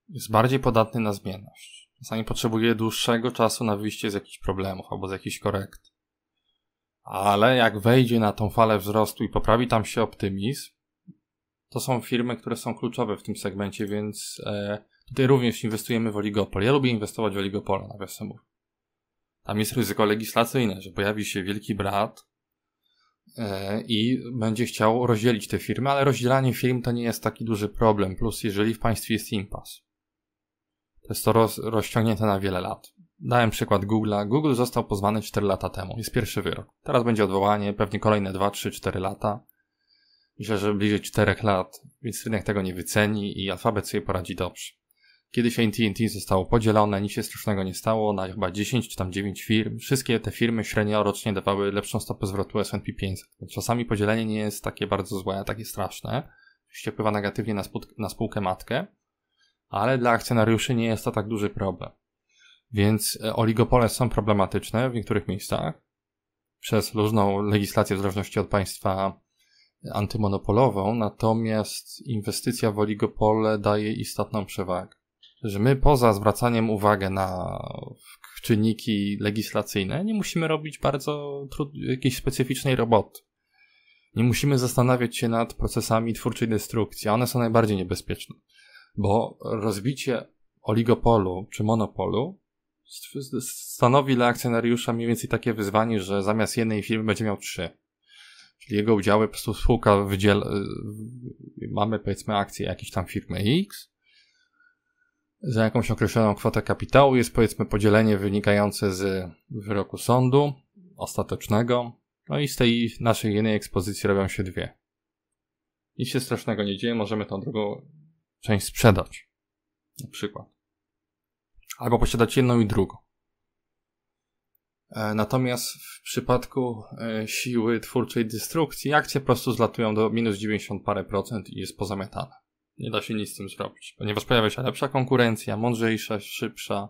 jest bardziej podatny na zmienność. Czasami potrzebuje dłuższego czasu na wyjście z jakichś problemów albo z jakichś korekt. Ale jak wejdzie na tą falę wzrostu i poprawi tam się optymizm, to są firmy, które są kluczowe w tym segmencie, więc e, tutaj również inwestujemy w oligopol. Ja lubię inwestować w Oligopol nawiasem mówiąc. Tam jest ryzyko legislacyjne, że pojawi się wielki brat e, i będzie chciał rozdzielić te firmy, ale rozdzielanie firm to nie jest taki duży problem. Plus, jeżeli w państwie jest impas, to jest to roz, rozciągnięte na wiele lat. Dałem przykład Google'a. Google został pozwany 4 lata temu. Jest pierwszy wyrok. Teraz będzie odwołanie, pewnie kolejne 2, 3, 4 lata. Myślę, że bliżej 4 lat, więc rynek tego nie wyceni i alfabet sobie poradzi dobrze. Kiedyś AT&T zostało podzielone, nic się strasznego nie stało, na chyba 10 czy tam 9 firm. Wszystkie te firmy średnio rocznie dawały lepszą stopę zwrotu S&P 500. Czasami podzielenie nie jest takie bardzo złe, takie straszne. Oczywiście wpływa negatywnie na, spółkę matkę, ale dla akcjonariuszy nie jest to tak duży problem. Więc e, oligopole są problematyczne w niektórych miejscach przez różną legislację w zależności od państwa e, antymonopolową, natomiast inwestycja w oligopole daje istotną przewagę. Że my poza zwracaniem uwagi na czynniki legislacyjne nie musimy robić bardzo trud- jakiejś specyficznej roboty. Nie musimy zastanawiać się nad procesami twórczej destrukcji, one są najbardziej niebezpieczne bo rozbicie oligopolu czy monopolu stanowi dla akcjonariusza mniej więcej takie wyzwanie, że zamiast jednej firmy będzie miał trzy. Czyli jego udziały, po prostu spółka wydziel, y, mamy powiedzmy akcje jakiejś tam firmy X, za jakąś określoną kwotę kapitału jest powiedzmy podzielenie wynikające z wyroku sądu ostatecznego, no i z tej naszej jednej ekspozycji robią się dwie. Nic się strasznego nie dzieje, możemy tą drugą część sprzedać. Na przykład. Albo posiadać jedną i drugą. E, natomiast w przypadku e, siły twórczej destrukcji akcje po prostu zlatują do minus 90 parę procent i jest pozamiatane. Nie da się nic z tym zrobić, ponieważ pojawia się lepsza konkurencja, mądrzejsza, szybsza,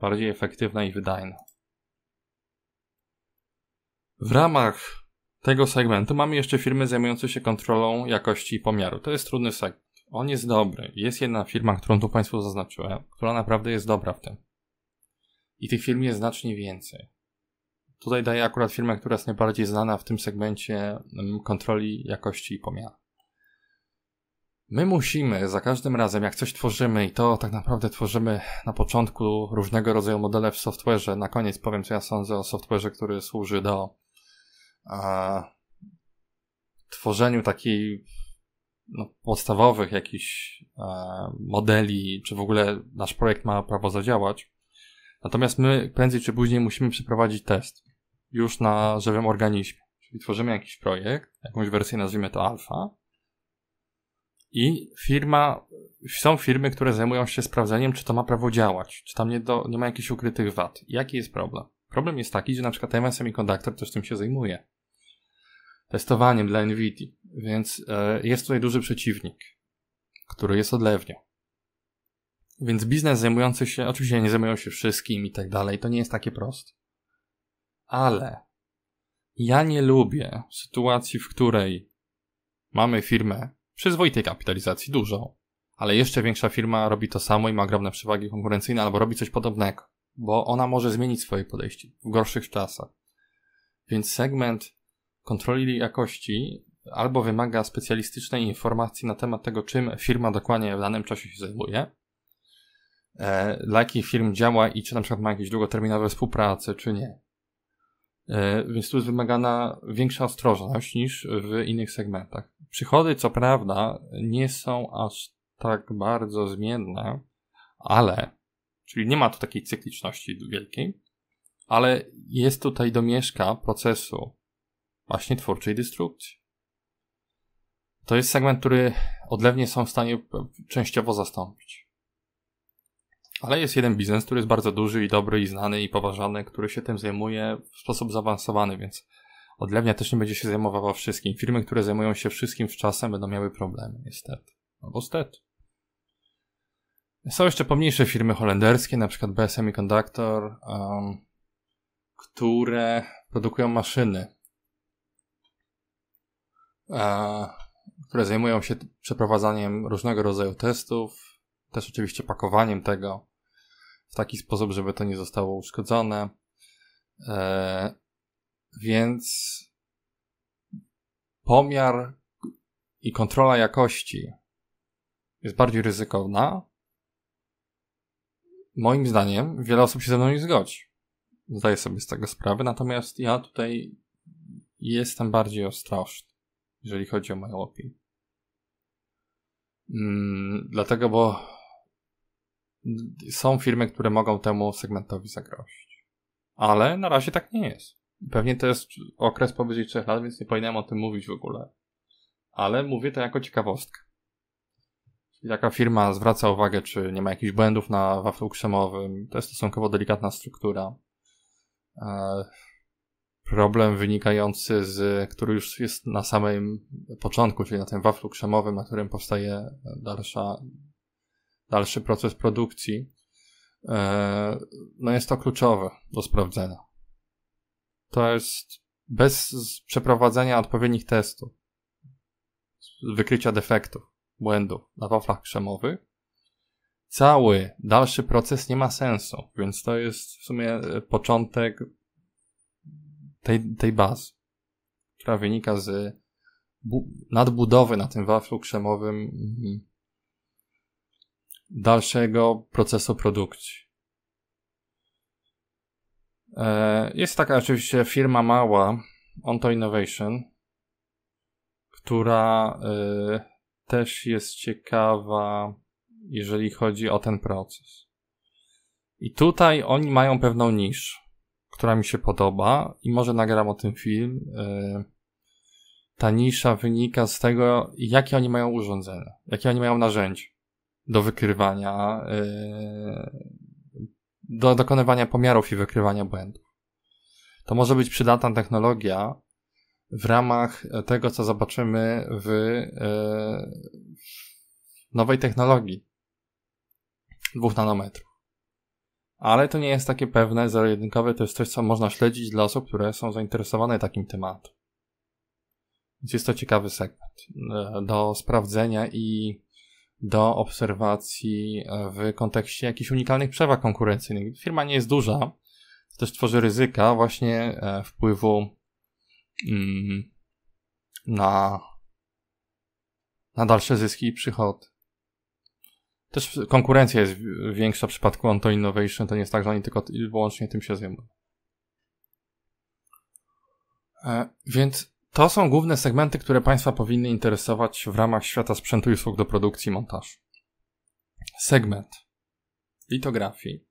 bardziej efektywna i wydajna. W ramach tego segmentu mamy jeszcze firmy zajmujące się kontrolą jakości i pomiaru. To jest trudny segment. On jest dobry. Jest jedna firma, którą tu Państwu zaznaczyłem, która naprawdę jest dobra w tym. I tych firm jest znacznie więcej. Tutaj daję akurat firmę, która jest najbardziej znana w tym segmencie kontroli jakości i pomiar. My musimy za każdym razem, jak coś tworzymy, i to tak naprawdę tworzymy na początku różnego rodzaju modele w software'ze. Na koniec powiem, co ja sądzę o software'ze, który służy do a, tworzeniu takiej no, podstawowych jakichś e, modeli, czy w ogóle nasz projekt ma prawo zadziałać. Natomiast my prędzej czy później musimy przeprowadzić test już na żywym organizmie. Czyli tworzymy jakiś projekt, jakąś wersję nazwijmy to alfa i firma, są firmy, które zajmują się sprawdzeniem, czy to ma prawo działać, czy tam nie, do, nie ma jakichś ukrytych wad. Jaki jest problem? Problem jest taki, że na przykład TMS Semiconductor też tym się zajmuje. Testowaniem dla Nvidia więc e, jest tutaj duży przeciwnik, który jest odlewnią. Więc biznes zajmujący się, oczywiście nie zajmują się wszystkim i tak dalej, to nie jest takie proste. Ale ja nie lubię sytuacji, w której mamy firmę przyzwoitej kapitalizacji, dużą, ale jeszcze większa firma robi to samo i ma ogromne przewagi konkurencyjne albo robi coś podobnego, bo ona może zmienić swoje podejście w gorszych czasach. Więc segment kontroli jakości albo wymaga specjalistycznej informacji na temat tego, czym firma dokładnie w danym czasie się zajmuje, e, dla jakich firm działa i czy na przykład ma jakieś długoterminowe współprace, czy nie. E, więc tu jest wymagana większa ostrożność niż w innych segmentach. Przychody, co prawda, nie są aż tak bardzo zmienne, ale, czyli nie ma tu takiej cykliczności wielkiej, ale jest tutaj domieszka procesu właśnie twórczej destrukcji to jest segment, który odlewnie są w stanie częściowo zastąpić. Ale jest jeden biznes, który jest bardzo duży i dobry i znany i poważany, który się tym zajmuje w sposób zaawansowany, więc odlewnia też nie będzie się zajmowała wszystkim. Firmy, które zajmują się wszystkim z czasem będą miały problemy, niestety. Albo stety. Są jeszcze pomniejsze firmy holenderskie, na przykład BS Semiconductor, um, które produkują maszyny. E, które zajmują się przeprowadzaniem różnego rodzaju testów, też oczywiście pakowaniem tego w taki sposób, żeby to nie zostało uszkodzone. E, więc pomiar i kontrola jakości jest bardziej ryzykowna. Moim zdaniem wiele osób się ze mną nie zgodzi. Zdaję sobie z tego sprawę, natomiast ja tutaj jestem bardziej ostrożny, jeżeli chodzi o moją opinię. Mm, dlatego, bo są firmy, które mogą temu segmentowi zagrozić. Ale na razie tak nie jest. Pewnie to jest okres powyżej 3 lat, więc nie powinienem o tym mówić w ogóle. Ale mówię to jako ciekawostkę. Jaka firma zwraca uwagę, czy nie ma jakichś błędów na waflu krzemowym. To jest stosunkowo delikatna struktura. Eee, problem wynikający z, który już jest na samym początku, czyli na tym waflu krzemowym, na którym powstaje dalsza, dalszy proces produkcji, e, no jest to kluczowe do sprawdzenia. To jest bez przeprowadzenia odpowiednich testów, wykrycia defektów, błędów na waflach krzemowych, cały dalszy proces nie ma sensu, więc to jest w sumie początek tej, tej bazy, która wynika z nadbudowy na tym waflu krzemowym mhm, dalszego procesu produkcji. E, jest taka oczywiście firma mała, Onto Innovation, która e, też jest ciekawa, jeżeli chodzi o ten proces. I tutaj oni mają pewną niszę która mi się podoba i może nagram o tym film. E, ta nisza wynika z tego, jakie oni mają urządzenia, jakie oni mają narzędzia do wykrywania, e, do dokonywania pomiarów i wykrywania błędów. To może być przydatna technologia w ramach tego, co zobaczymy w e, nowej technologii dwóch nanometrów ale to nie jest takie pewne. zero jedynkowe to jest coś, co można śledzić dla osób, które są zainteresowane takim tematem. Więc jest to ciekawy segment e, do sprawdzenia i do obserwacji e, w kontekście jakichś unikalnych przewag konkurencyjnych. Firma nie jest duża, to też tworzy ryzyka właśnie e, wpływu mm, na, na dalsze zyski i przychody. Też konkurencja jest większa w przypadku Anto Innovation. To nie jest tak, że oni tylko wyłącznie tym się zajmują. E, więc to są główne segmenty, które Państwa powinny interesować w ramach świata sprzętu i usług do produkcji i montażu. Segment litografii.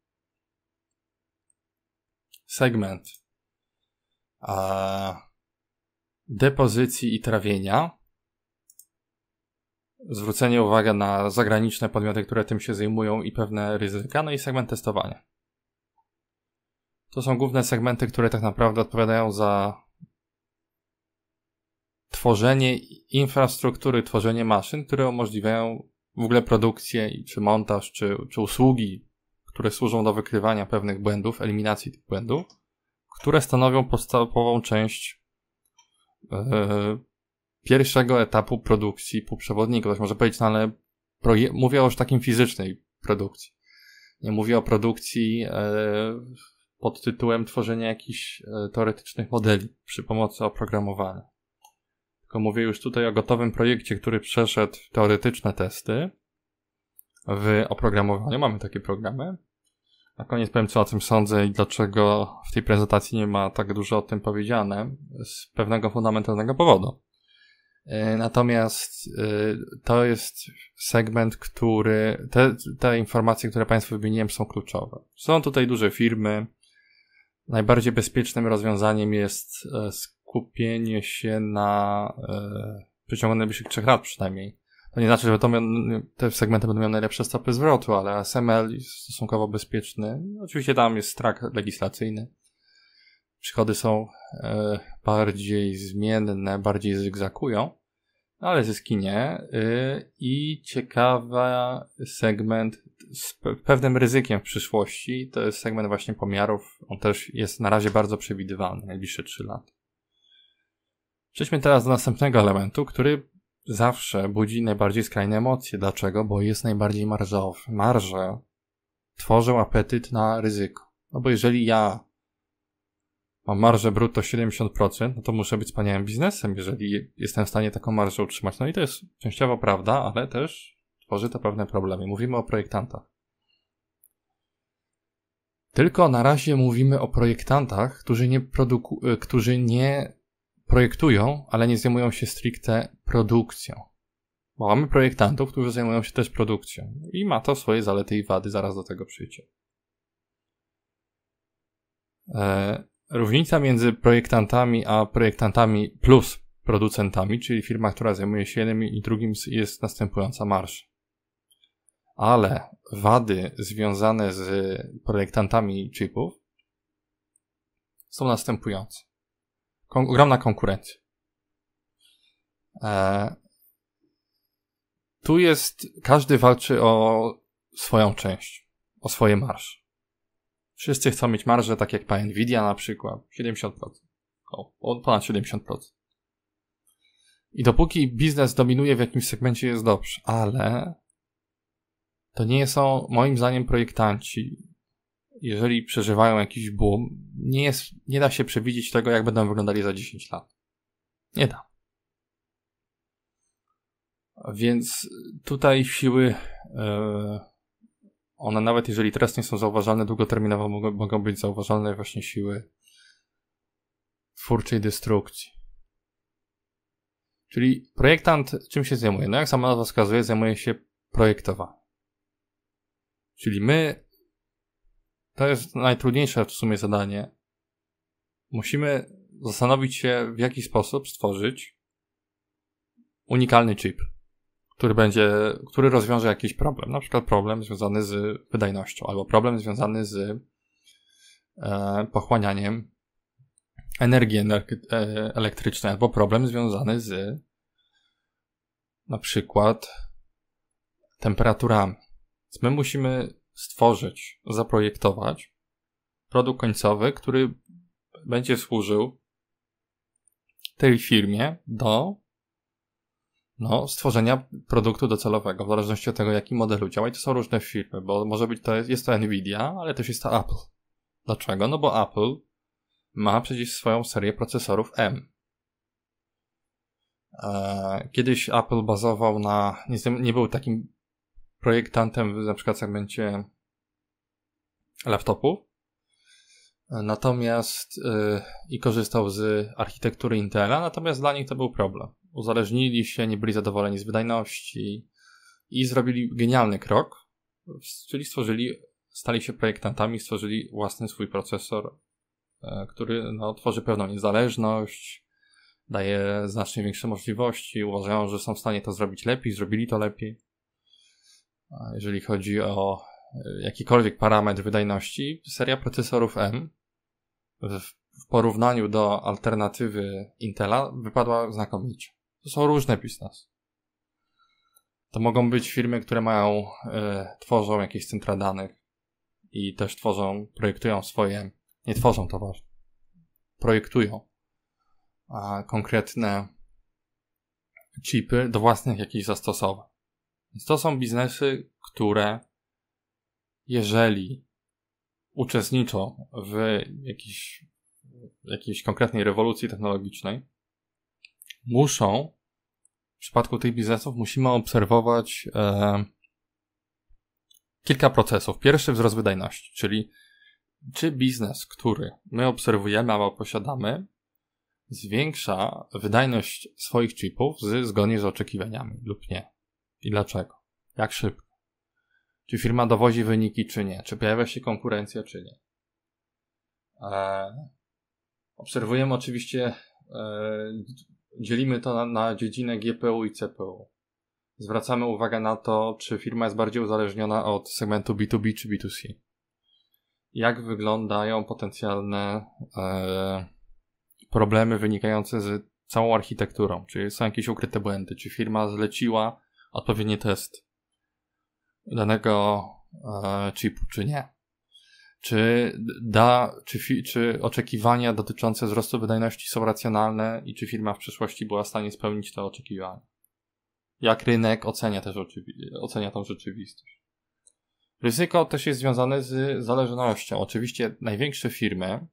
Segment a, depozycji i trawienia zwrócenie uwagi na zagraniczne podmioty, które tym się zajmują i pewne ryzyka, no i segment testowania. To są główne segmenty, które tak naprawdę odpowiadają za tworzenie infrastruktury, tworzenie maszyn, które umożliwiają w ogóle produkcję, czy montaż, czy, czy usługi, które służą do wykrywania pewnych błędów, eliminacji tych błędów, które stanowią podstawową część e, pierwszego etapu produkcji półprzewodnika. Ktoś może powiedzieć, no ale proje- mówię już takim fizycznej produkcji. Nie mówię o produkcji e, pod tytułem tworzenia jakichś e, teoretycznych modeli przy pomocy oprogramowania. Tylko mówię już tutaj o gotowym projekcie, który przeszedł teoretyczne testy w oprogramowaniu. Mamy takie programy. Na koniec powiem, co o tym sądzę i dlaczego w tej prezentacji nie ma tak dużo o tym powiedziane z pewnego fundamentalnego powodu. E, natomiast e, to jest segment, który. Te, te informacje, które Państwu wymieniłem, są kluczowe. Są tutaj duże firmy. Najbardziej bezpiecznym rozwiązaniem jest e, skupienie się na w przeciągu najbliższych trzech lat przynajmniej. To nie znaczy, że to, te segmenty będą miały najlepsze stopy zwrotu, ale SML jest stosunkowo bezpieczny. Oczywiście tam jest strach legislacyjny przychody są e, bardziej zmienne, bardziej zygzakują, no ale zyski nie. Y, I ciekawy segment z pewnym ryzykiem w przyszłości to jest segment właśnie pomiarów. On też jest na razie bardzo przewidywalny, najbliższe 3 lata. Przejdźmy teraz do następnego elementu, który zawsze budzi najbardziej skrajne emocje. Dlaczego? Bo jest najbardziej marżowy. Marże tworzą apetyt na ryzyko. No bo jeżeli ja mam marżę brutto 70%, no to muszę być wspaniałym biznesem, jeżeli jestem w stanie taką marżę utrzymać. No i to jest częściowo prawda, ale też tworzy to pewne problemy. Mówimy o projektantach. Tylko na razie mówimy o projektantach, którzy nie, produku- e, którzy nie projektują, ale nie zajmują się stricte produkcją. Bo mamy projektantów, którzy zajmują się też produkcją. I ma to swoje zalety i wady, zaraz do tego przyjdzie. E- Różnica między projektantami a projektantami plus producentami, czyli firma, która zajmuje się jednym i drugim, jest następująca marsz. Ale wady związane z projektantami chipów są następujące. Kon ogromna konkurencja. E, tu jest, każdy walczy o swoją część, o swoje marsz. Wszyscy chcą mieć marżę, tak jak pa Nvidia na przykład, 70%. O, o, ponad 70%. I dopóki biznes dominuje w jakimś segmencie, jest dobrze, ale to nie są, moim zdaniem, projektanci. Jeżeli przeżywają jakiś boom, nie, jest, nie da się przewidzieć tego, jak będą wyglądali za 10 lat. Nie da. Więc tutaj siły. Yy one nawet jeżeli teraz nie są zauważalne, długoterminowo mogą, mogą być zauważalne właśnie siły twórczej destrukcji. Czyli projektant czym się zajmuje? No jak sama nazwa wskazuje, zajmuje się projektowaniem. Czyli my, to jest najtrudniejsze w sumie zadanie. Musimy zastanowić się, w jaki sposób stworzyć unikalny chip który będzie, który rozwiąże jakiś problem, na przykład problem związany z wydajnością, albo problem związany z e, pochłanianiem energii e, elektrycznej, albo problem związany z na przykład temperaturami. Więc my musimy stworzyć, zaprojektować produkt końcowy, który będzie służył tej firmie do no, stworzenia produktu docelowego, w zależności od tego, jaki model udziała. I to są różne firmy, bo może być to, jest to Nvidia, ale też jest to Apple. Dlaczego? No bo Apple ma przecież swoją serię procesorów M. E, kiedyś Apple bazował na, nie, nie był takim projektantem, na przykład w segmencie laptopów, Natomiast yy, i korzystał z architektury Intela, natomiast dla nich to był problem. Uzależnili się, nie byli zadowoleni z wydajności i zrobili genialny krok, czyli stworzyli, stali się projektantami, stworzyli własny swój procesor, yy, który no, tworzy pewną niezależność, daje znacznie większe możliwości, uważają, że są w stanie to zrobić lepiej, zrobili to lepiej. Jeżeli chodzi o e, jakikolwiek parametr wydajności, seria procesorów M w porównaniu do alternatywy Intela wypadła znakomicie. To są różne biznesy. To mogą być firmy, które mają, e, tworzą jakieś centra danych i też tworzą, projektują swoje, nie tworzą to ważne, projektują a, konkretne chipy do własnych jakichś zastosowań. Więc to są biznesy, które jeżeli uczestniczą w jakiejś, jakiejś konkretnej rewolucji technologicznej, muszą, w przypadku tych biznesów, musimy obserwować e, kilka procesów. Pierwszy wzrost wydajności, czyli czy biznes, który my obserwujemy albo posiadamy, zwiększa wydajność swoich chipów z, zgodnie z oczekiwaniami lub nie. I dlaczego? Jak szybko? czy firma dowozi wyniki, czy nie, czy pojawia się konkurencja, czy nie. E, obserwujemy oczywiście, e, dzielimy to na, na dziedzinę GPU i CPU. Zwracamy uwagę na to, czy firma jest bardziej uzależniona od segmentu B2B czy B2C. Jak wyglądają potencjalne e, problemy wynikające z całą architekturą? Czy są jakieś ukryte błędy? Czy firma zleciła odpowiedni test? danego e, chipu, czy nie. Czy da, czy, czy oczekiwania dotyczące wzrostu wydajności są racjonalne i czy firma w przyszłości była w stanie spełnić te oczekiwania? Jak rynek ocenia też ocenia tą rzeczywistość? Ryzyko też jest związane z zależnością. Oczywiście największe firmy,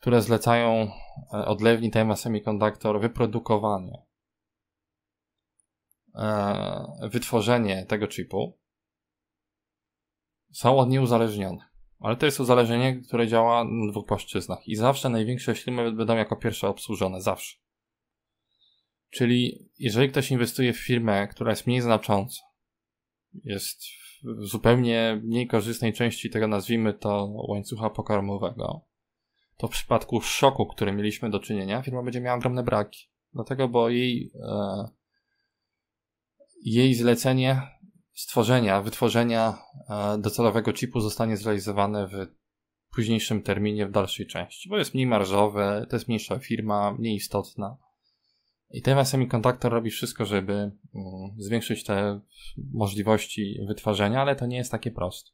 które zlecają e, odlewni tema semiconductor wyprodukowanie E, wytworzenie tego chipu są od niej uzależnione. Ale to jest uzależnienie, które działa na dwóch płaszczyznach. I zawsze największe firmy będą jako pierwsze obsłużone. Zawsze. Czyli jeżeli ktoś inwestuje w firmę, która jest mniej znacząca, jest w zupełnie mniej korzystnej części tego, nazwijmy to, łańcucha pokarmowego, to w przypadku szoku, który mieliśmy do czynienia, firma będzie miała ogromne braki. Dlatego, bo jej e, jej zlecenie stworzenia, wytworzenia e, docelowego chipu zostanie zrealizowane w późniejszym terminie, w dalszej części, bo jest mniej marżowe, to jest mniejsza firma, mniej istotna. I Taiwan Semiconductor robi wszystko, żeby mm, zwiększyć te możliwości wytwarzania, ale to nie jest takie proste.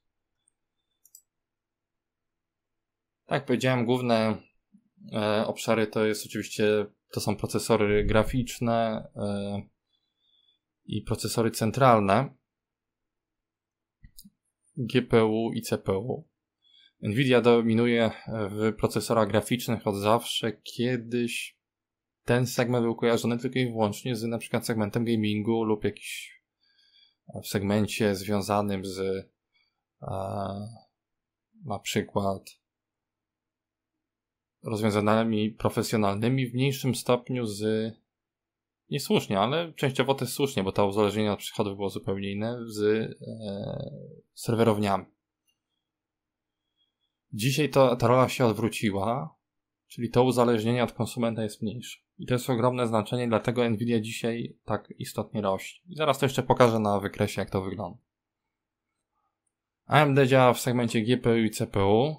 Tak, powiedziałem, główne e, obszary to jest oczywiście, to są procesory graficzne, e, i procesory centralne GPU i CPU. Nvidia dominuje e, w procesorach graficznych od zawsze. Kiedyś ten segment był kojarzony tylko i wyłącznie z na przykład segmentem gamingu lub jakiś e, w segmencie związanym z a, na przykład rozwiązaniami profesjonalnymi, w mniejszym stopniu z niesłusznie, ale częściowo jest słusznie, bo to uzależnienie od przychodów było zupełnie inne z e, serwerowniami. Dzisiaj to, ta rola się odwróciła, czyli to uzależnienie od konsumenta jest mniejsze. I to jest ogromne znaczenie, dlatego Nvidia dzisiaj tak istotnie rośnie. I zaraz to jeszcze pokażę na wykresie, jak to wygląda. AMD działa w segmencie GPU i CPU,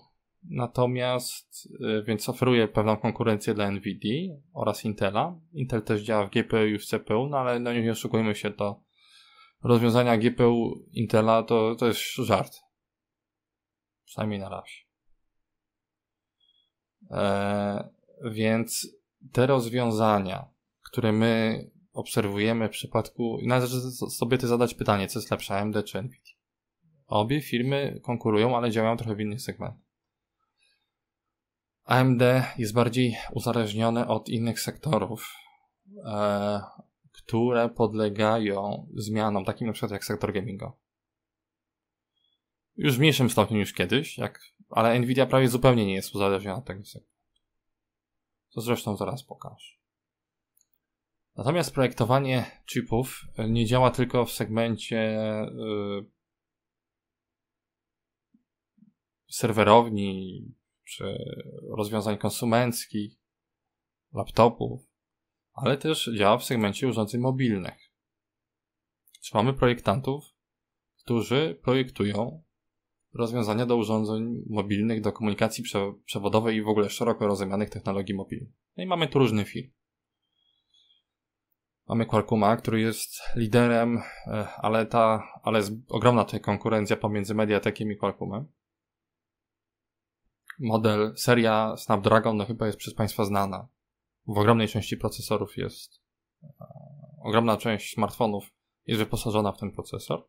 Natomiast, y, więc oferuje pewną konkurencję dla NVIDIA oraz Intela. Intel też działa w GPU i w CPU, no ale no nie oszukujmy się, to rozwiązania GPU Intela to, to jest żart. Przynajmniej na razie. Eee, więc te rozwiązania, które my obserwujemy w przypadku, należy sobie ty zadać pytanie, co jest lepsze, AMD czy NVIDIA? Obie firmy konkurują, ale działają trochę w innych segmentach. AMD jest bardziej uzależnione od innych sektorów, e, które podlegają zmianom, takim na przykład jak sektor gamingu. Już w mniejszym stopniu niż kiedyś, jak, ale Nvidia prawie zupełnie nie jest uzależniona od tego sektora. Co zresztą zaraz pokażę. Natomiast projektowanie chipów nie działa tylko w segmencie yy, serwerowni, czy rozwiązań konsumenckich, laptopów, ale też działa w segmencie urządzeń mobilnych. Czy mamy projektantów, którzy projektują rozwiązania do urządzeń mobilnych, do komunikacji przewodowej i w ogóle szeroko rozumianych technologii mobilnych. No i mamy tu różny film. Mamy Qualcomma, który jest liderem, e, ale ta, ale jest ogromna tutaj konkurencja pomiędzy Mediatekiem i Qualcommem model, seria Snapdragon no chyba jest przez Państwa znana. W ogromnej części procesorów jest, e, ogromna część smartfonów jest wyposażona w ten procesor.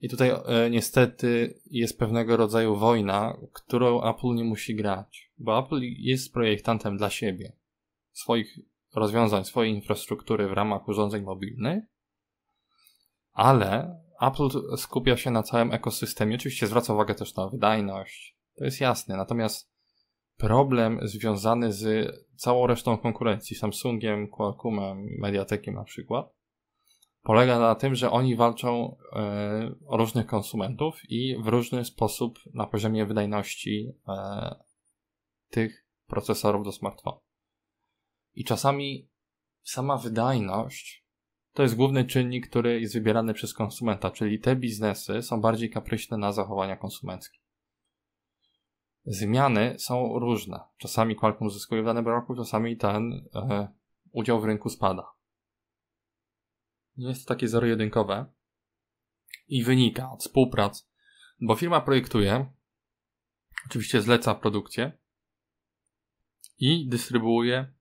I tutaj e, niestety jest pewnego rodzaju wojna, którą Apple nie musi grać, bo Apple jest projektantem dla siebie, swoich rozwiązań, swojej infrastruktury w ramach urządzeń mobilnych, ale Apple skupia się na całym ekosystemie. Oczywiście zwraca uwagę też na wydajność, to jest jasne. Natomiast problem związany z całą resztą konkurencji, Samsungiem, Qualcommem, Mediatekiem na przykład, polega na tym, że oni walczą e, o różnych konsumentów i w różny sposób na poziomie wydajności e, tych procesorów do smartfona. I czasami sama wydajność to jest główny czynnik, który jest wybierany przez konsumenta, czyli te biznesy są bardziej kapryśne na zachowania konsumenckie zmiany są różne. Czasami Qualcomm zyskuje w danym roku, czasami ten e, udział w rynku spada. Jest to takie zero-jedynkowe i wynika od współprac, bo firma projektuje, oczywiście zleca produkcję i dystrybuuje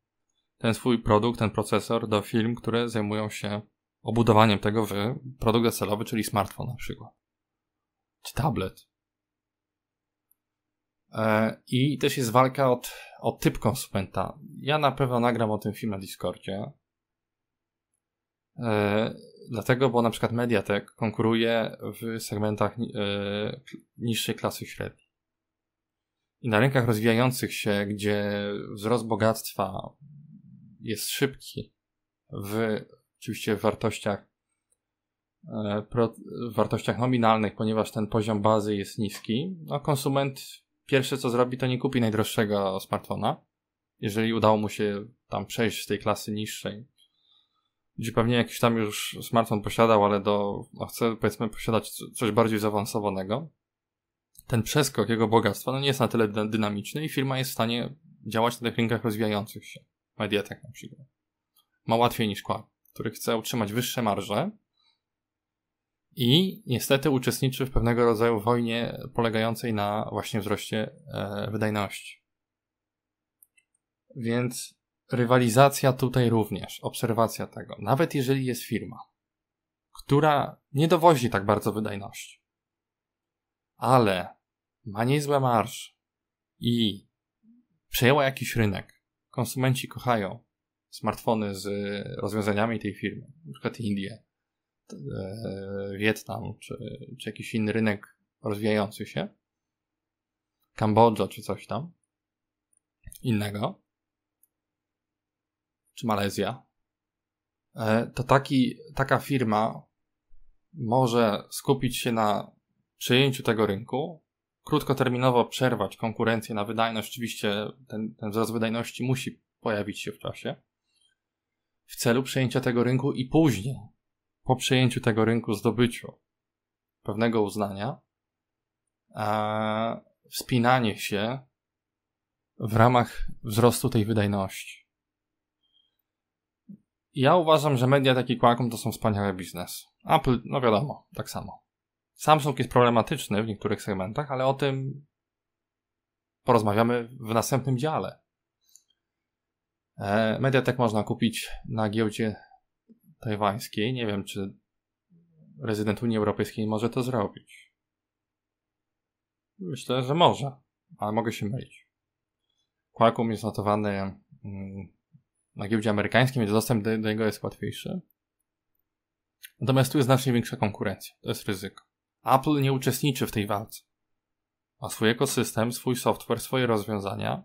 ten swój produkt, ten procesor do firm, które zajmują się obudowaniem tego w produkt docelowy, czyli smartfon na przykład, czy tablet. E, I też jest walka od, o typ konsumenta. Ja na pewno nagram o tym film na Discordzie. E, dlatego, bo na przykład Mediatek konkuruje w segmentach e, niższej klasy średniej. I na rynkach rozwijających się, gdzie wzrost bogactwa jest szybki, w, oczywiście w wartościach, w wartościach nominalnych, ponieważ ten poziom bazy jest niski, no konsument pierwsze co zrobi, to nie kupi najdroższego smartfona, jeżeli udało mu się tam przejść z tej klasy niższej, gdzie pewnie jakiś tam już smartfon posiadał, ale do, no chce powiedzmy posiadać coś bardziej zaawansowanego, ten przeskok jego bogactwa no nie jest na tyle dynamiczny i firma jest w stanie działać na tych rynkach rozwijających się, Mediatek na przykład. Ma łatwiej niż Quad, który chce utrzymać wyższe marże, i niestety uczestniczy w pewnego rodzaju wojnie polegającej na właśnie wzroście e, wydajności. Więc rywalizacja tutaj również, obserwacja tego. Nawet jeżeli jest firma, która nie dowozi tak bardzo wydajności, ale ma niezłe marsz i przejęła jakiś rynek, konsumenci kochają smartfony z e, rozwiązaniami tej firmy, np. Indie, E, Wietnam czy, czy jakiś inny rynek rozwijający się, Kambodża czy coś tam innego, czy Malezja, e, to taki, taka firma może skupić się na przejęciu tego rynku, krótkoterminowo przerwać konkurencję na wydajność. Oczywiście ten, ten wzrost wydajności musi pojawić się w czasie w celu przejęcia tego rynku i później po przejęciu tego rynku, zdobyciu pewnego uznania, wspinanie się w ramach wzrostu tej wydajności. Ja uważam, że media takie kłakom to są wspaniałe biznes. Apple, no wiadomo, tak samo. Samsung jest problematyczny w niektórych segmentach, ale o tym porozmawiamy w następnym dziale. E, Mediatek można kupić na giełdzie tajwańskiej. Nie wiem, czy rezydent Unii Europejskiej może to zrobić. Myślę, że może, ale mogę się mylić. Qualcomm jest notowany mm, na giełdzie amerykańskiej, więc dostęp do, do niego jest łatwiejszy. Natomiast tu jest znacznie większa konkurencja. To jest ryzyko. Apple nie uczestniczy w tej walce. Ma swój ekosystem, swój software, swoje rozwiązania.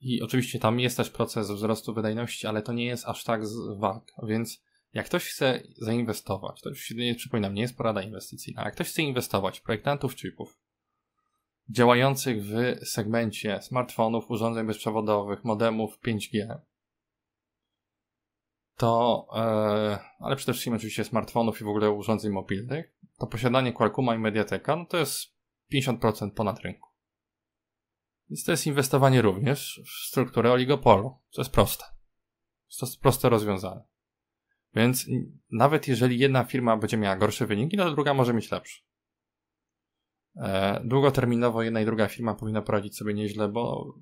I oczywiście tam jest też proces wzrostu wydajności, ale to nie jest aż tak walk, więc jak ktoś chce zainwestować, to już nie przypominam, nie jest porada inwestycyjna, ale ktoś chce inwestować projektantów chipów działających w segmencie smartfonów, urządzeń bezprzewodowych, modemów 5G, to, e, ale przede wszystkim oczywiście smartfonów i w ogóle urządzeń mobilnych, to posiadanie Qualcomma i Mediateka no to jest 50% ponad rynku. Więc to jest inwestowanie również w strukturę oligopolu, co jest proste. To jest proste rozwiązanie. Więc nawet jeżeli jedna firma będzie miała gorsze wyniki, to druga może mieć lepsze. E, długoterminowo jedna i druga firma powinna poradzić sobie nieźle, bo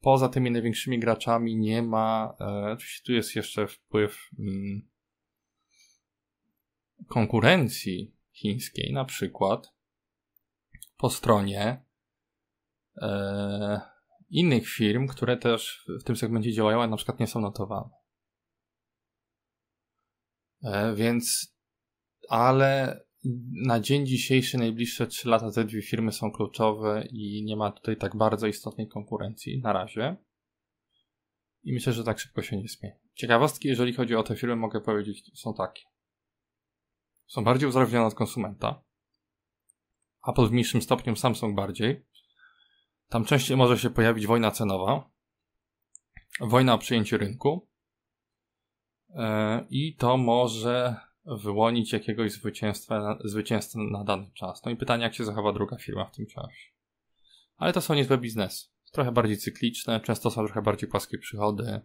poza tymi największymi graczami nie ma. E, oczywiście tu jest jeszcze wpływ mm, konkurencji chińskiej, na przykład po stronie e, innych firm, które też w tym segmencie działają, a na przykład nie są notowane. E, więc, ale na dzień dzisiejszy, najbliższe 3 lata, te dwie firmy są kluczowe i nie ma tutaj tak bardzo istotnej konkurencji na razie. I myślę, że tak szybko się nie zmieni. Ciekawostki, jeżeli chodzi o te firmy, mogę powiedzieć, są takie. Są bardziej uzależnione od konsumenta. Apple w mniejszym stopniu, Samsung bardziej. Tam częściej może się pojawić wojna cenowa, wojna o przyjęcie rynku, E, i to może wyłonić jakiegoś zwycięstwa, zwycięstwa na dany czas. No i pytanie, jak się zachowa druga firma w tym czasie. Ale to są niezłe biznesy. Trochę bardziej cykliczne, często są trochę bardziej płaskie przychody.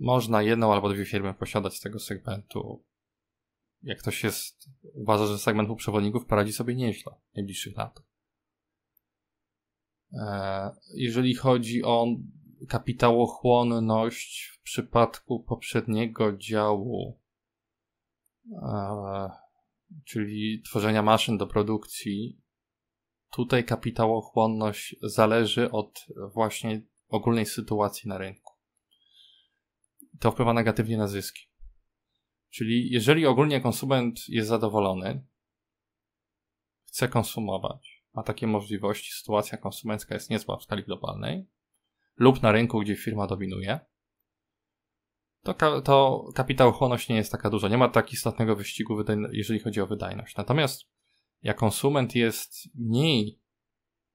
Można jedną albo dwie firmy posiadać z tego segmentu. Jak ktoś jest, uważa, że segment półprzewodników poradzi sobie nieźle w najbliższych latach. E, jeżeli chodzi o kapitałochłonność w przypadku poprzedniego działu, e, czyli tworzenia maszyn do produkcji, tutaj kapitałochłonność zależy od właśnie ogólnej sytuacji na rynku. To wpływa negatywnie na zyski. Czyli jeżeli ogólnie konsument jest zadowolony, chce konsumować, ma takie możliwości, sytuacja konsumencka jest niezła w skali globalnej, lub na rynku, gdzie firma dominuje, to, ka to kapitał nie jest taka duża. Nie ma tak istotnego wyścigu, jeżeli chodzi o wydajność. Natomiast jak konsument jest mniej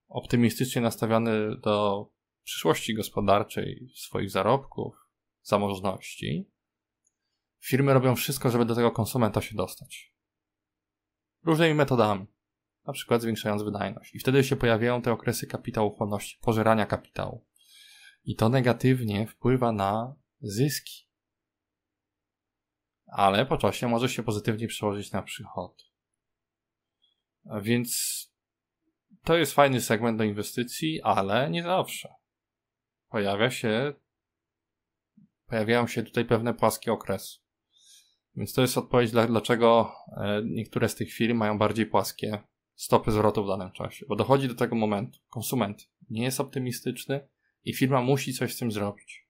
optymistycznie nastawiony do przyszłości gospodarczej, swoich zarobków, zamożności, firmy robią wszystko, żeby do tego konsumenta się dostać. Różnymi metodami, na przykład zwiększając wydajność. I wtedy się pojawiają te okresy kapitału chłonności, pożerania kapitału i to negatywnie wpływa na zyski. Ale po czasie może się pozytywnie przełożyć na przychód. Więc to jest fajny segment do inwestycji, ale nie zawsze. Pojawia się, pojawiają się tutaj pewne płaskie okresy. Więc to jest odpowiedź, dla, dlaczego e, niektóre z tych firm mają bardziej płaskie stopy zwrotu w danym czasie, bo dochodzi do tego momentu. Konsument nie jest optymistyczny, i firma musi coś z tym zrobić.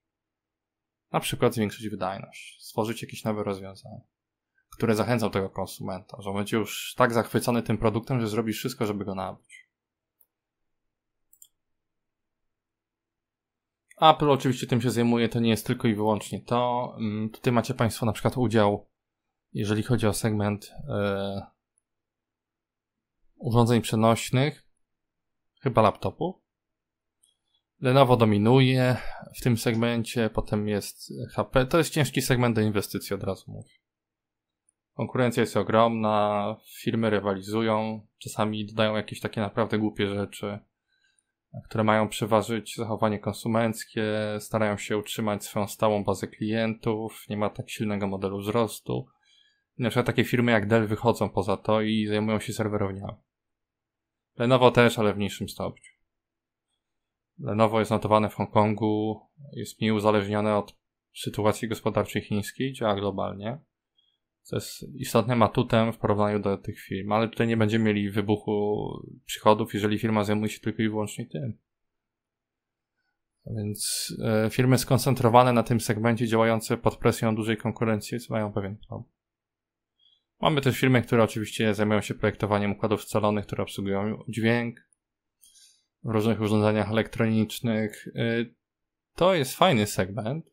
Na przykład zwiększyć wydajność, stworzyć jakieś nowe rozwiązania, które zachęcą tego konsumenta, że będzie już tak zachwycony tym produktem, że zrobi wszystko, żeby go nabyć. Apple oczywiście tym się zajmuje, to nie jest tylko i wyłącznie to. Mm, tutaj macie Państwo na przykład udział, jeżeli chodzi o segment yy, urządzeń przenośnych, chyba laptopów Lenovo dominuje w tym segmencie, potem jest HP. To jest ciężki segment do inwestycji, od razu mówię. Konkurencja jest ogromna, firmy rywalizują, czasami dodają jakieś takie naprawdę głupie rzeczy, które mają przeważyć zachowanie konsumenckie, starają się utrzymać swoją stałą bazę klientów, nie ma tak silnego modelu wzrostu. Na przykład takie firmy jak Dell wychodzą poza to i zajmują się serwerowniami. Lenovo też, ale w mniejszym stopniu. Lenovo jest notowane w Hongkongu, jest mniej uzależnione od sytuacji gospodarczej chińskiej, działa globalnie. To jest istotnym atutem w porównaniu do tych firm, ale tutaj nie będziemy mieli wybuchu przychodów, jeżeli firma zajmuje się tylko i wyłącznie tym. Więc e, firmy skoncentrowane na tym segmencie, działające pod presją dużej konkurencji, mają pewien problem. Mamy też firmy, które oczywiście zajmują się projektowaniem układów scalonych, które obsługują dźwięk, w różnych urządzeniach elektronicznych. Y, to jest fajny segment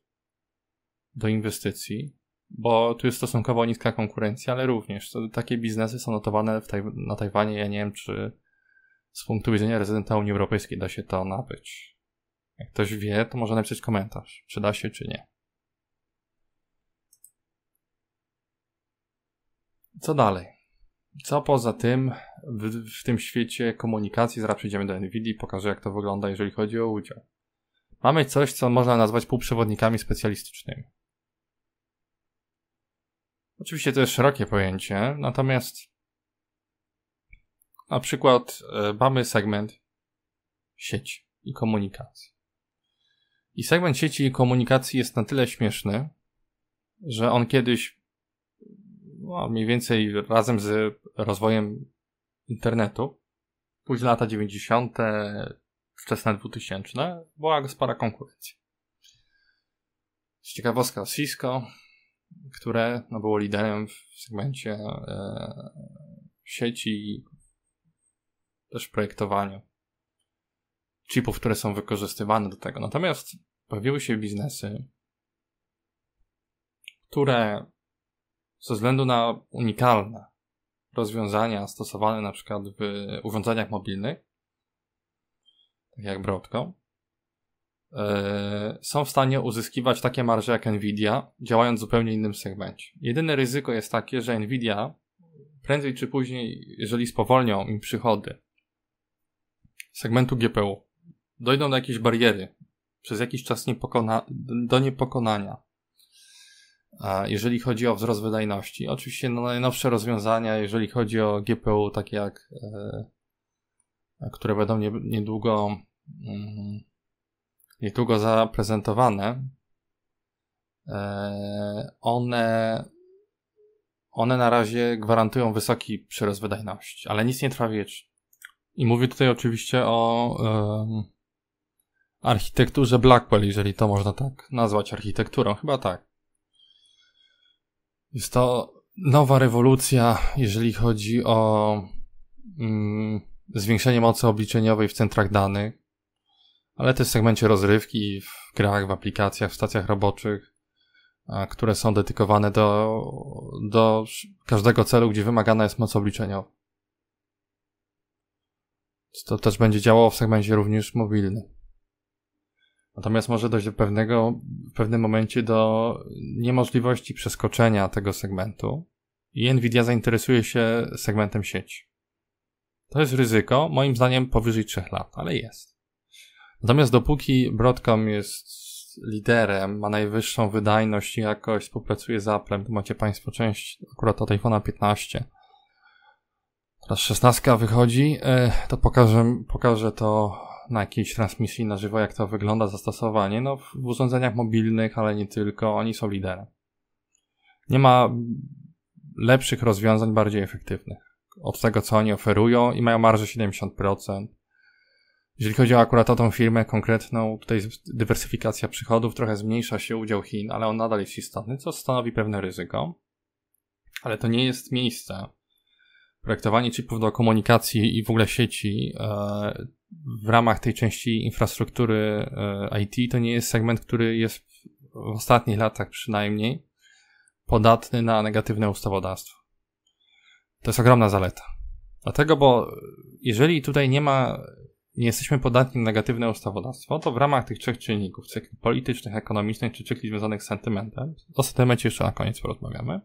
do inwestycji, bo tu jest stosunkowo niska konkurencja, ale również takie biznesy są notowane taj na Tajwanie. Ja nie wiem, czy z punktu widzenia rezydenta Unii Europejskiej da się to nabyć. Jak ktoś wie, to może napisać komentarz, czy da się, czy nie. Co dalej? Co poza tym, w, w tym świecie komunikacji, zaraz przejdziemy do NVIDII, pokażę jak to wygląda, jeżeli chodzi o udział. Mamy coś, co można nazwać półprzewodnikami specjalistycznymi. Oczywiście to jest szerokie pojęcie, natomiast na przykład e, mamy segment sieci i komunikacji. I segment sieci i komunikacji jest na tyle śmieszny, że on kiedyś no, mniej więcej razem z rozwojem internetu, później lata 90., wczesne 2000, była spora konkurencja. ciekawostka Cisco, które no, było liderem w segmencie e, sieci i też projektowaniu chipów, które są wykorzystywane do tego. Natomiast pojawiły się biznesy, które ze względu na unikalne rozwiązania stosowane na przykład w urządzeniach mobilnych, tak jak Broadcom, e, są w stanie uzyskiwać takie marże jak Nvidia, działając w zupełnie innym segmencie. Jedyne ryzyko jest takie, że Nvidia prędzej czy później, jeżeli spowolnią im przychody segmentu GPU, dojdą do jakiejś bariery, przez jakiś czas niepokona- do niepokonania jeżeli chodzi o wzrost wydajności. Oczywiście no, najnowsze rozwiązania, jeżeli chodzi o GPU, takie jak e, które będą niedługo mm, niedługo zaprezentowane, e, one one na razie gwarantują wysoki przyrost wydajności, ale nic nie trwa wiecznie. I mówię tutaj oczywiście o um, architekturze Blackwell, jeżeli to można tak nazwać architekturą, chyba tak. Jest to nowa rewolucja, jeżeli chodzi o mm, zwiększenie mocy obliczeniowej w centrach danych, ale też w segmencie rozrywki, w grach, w aplikacjach, w stacjach roboczych, a, które są dedykowane do, do każdego celu, gdzie wymagana jest moc obliczeniowa. To też będzie działało w segmencie również mobilnym. Natomiast może dojść do pewnego, w pewnym momencie do niemożliwości przeskoczenia tego segmentu i Nvidia zainteresuje się segmentem sieci. To jest ryzyko, moim zdaniem powyżej 3 lat, ale jest. Natomiast dopóki Broadcom jest liderem, ma najwyższą wydajność i jakość, współpracuje z Applem, tu macie Państwo część akurat od iPhone'a 15, teraz 16 wychodzi, e, to pokażę, pokażę to na jakiejś transmisji na żywo, jak to wygląda zastosowanie, no w urządzeniach mobilnych, ale nie tylko, oni są liderem. Nie ma lepszych rozwiązań, bardziej efektywnych od tego, co oni oferują i mają marżę 70%. Jeżeli chodzi o akurat o tą firmę konkretną, tutaj dywersyfikacja przychodów, trochę zmniejsza się udział Chin, ale on nadal jest istotny, co stanowi pewne ryzyko. Ale to nie jest miejsce. Projektowanie chipów do komunikacji i w ogóle sieci e, w ramach tej części infrastruktury e, IT to nie jest segment, który jest w ostatnich latach przynajmniej podatny na negatywne ustawodawstwo. To jest ogromna zaleta. Dlatego, bo jeżeli tutaj nie ma, nie jesteśmy podatni na negatywne ustawodawstwo, to w ramach tych trzech czynników, cykli politycznych, ekonomicznych czy cykli związanych z sentymentem, o sentymencie jeszcze na koniec porozmawiamy,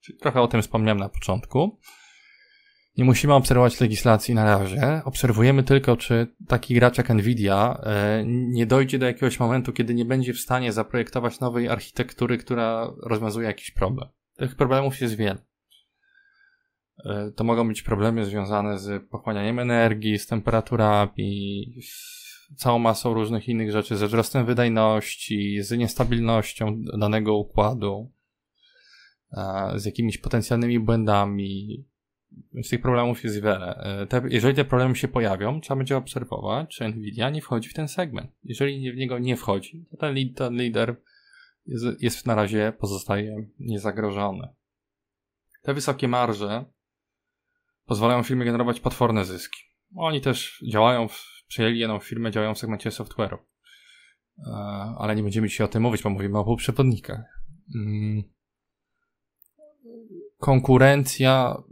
czyli trochę o tym wspomniałem na początku, nie musimy obserwować legislacji na razie. Obserwujemy tylko, czy taki gracz jak Nvidia e, nie dojdzie do jakiegoś momentu, kiedy nie będzie w stanie zaprojektować nowej architektury, która rozwiązuje jakiś problem. Tych problemów jest wiele. E, to mogą być problemy związane z pochłanianiem energii, z temperaturami, z całą masą różnych innych rzeczy, ze wzrostem wydajności, z niestabilnością danego układu, e, z jakimiś potencjalnymi błędami, z tych problemów jest wiele. E, te, jeżeli te problemy się pojawią, trzeba będzie obserwować, czy Nvidia nie wchodzi w ten segment. Jeżeli w niego nie wchodzi, to ten, lead, ten lider jest, jest na razie pozostaje niezagrożony. Te wysokie marże pozwalają firmie generować potworne zyski. Oni też działają, przejęli jedną firmę, działają w segmencie software'u. E, ale nie będziemy dzisiaj o tym mówić, bo mówimy o półprzewodnikach. Mm konkurencja,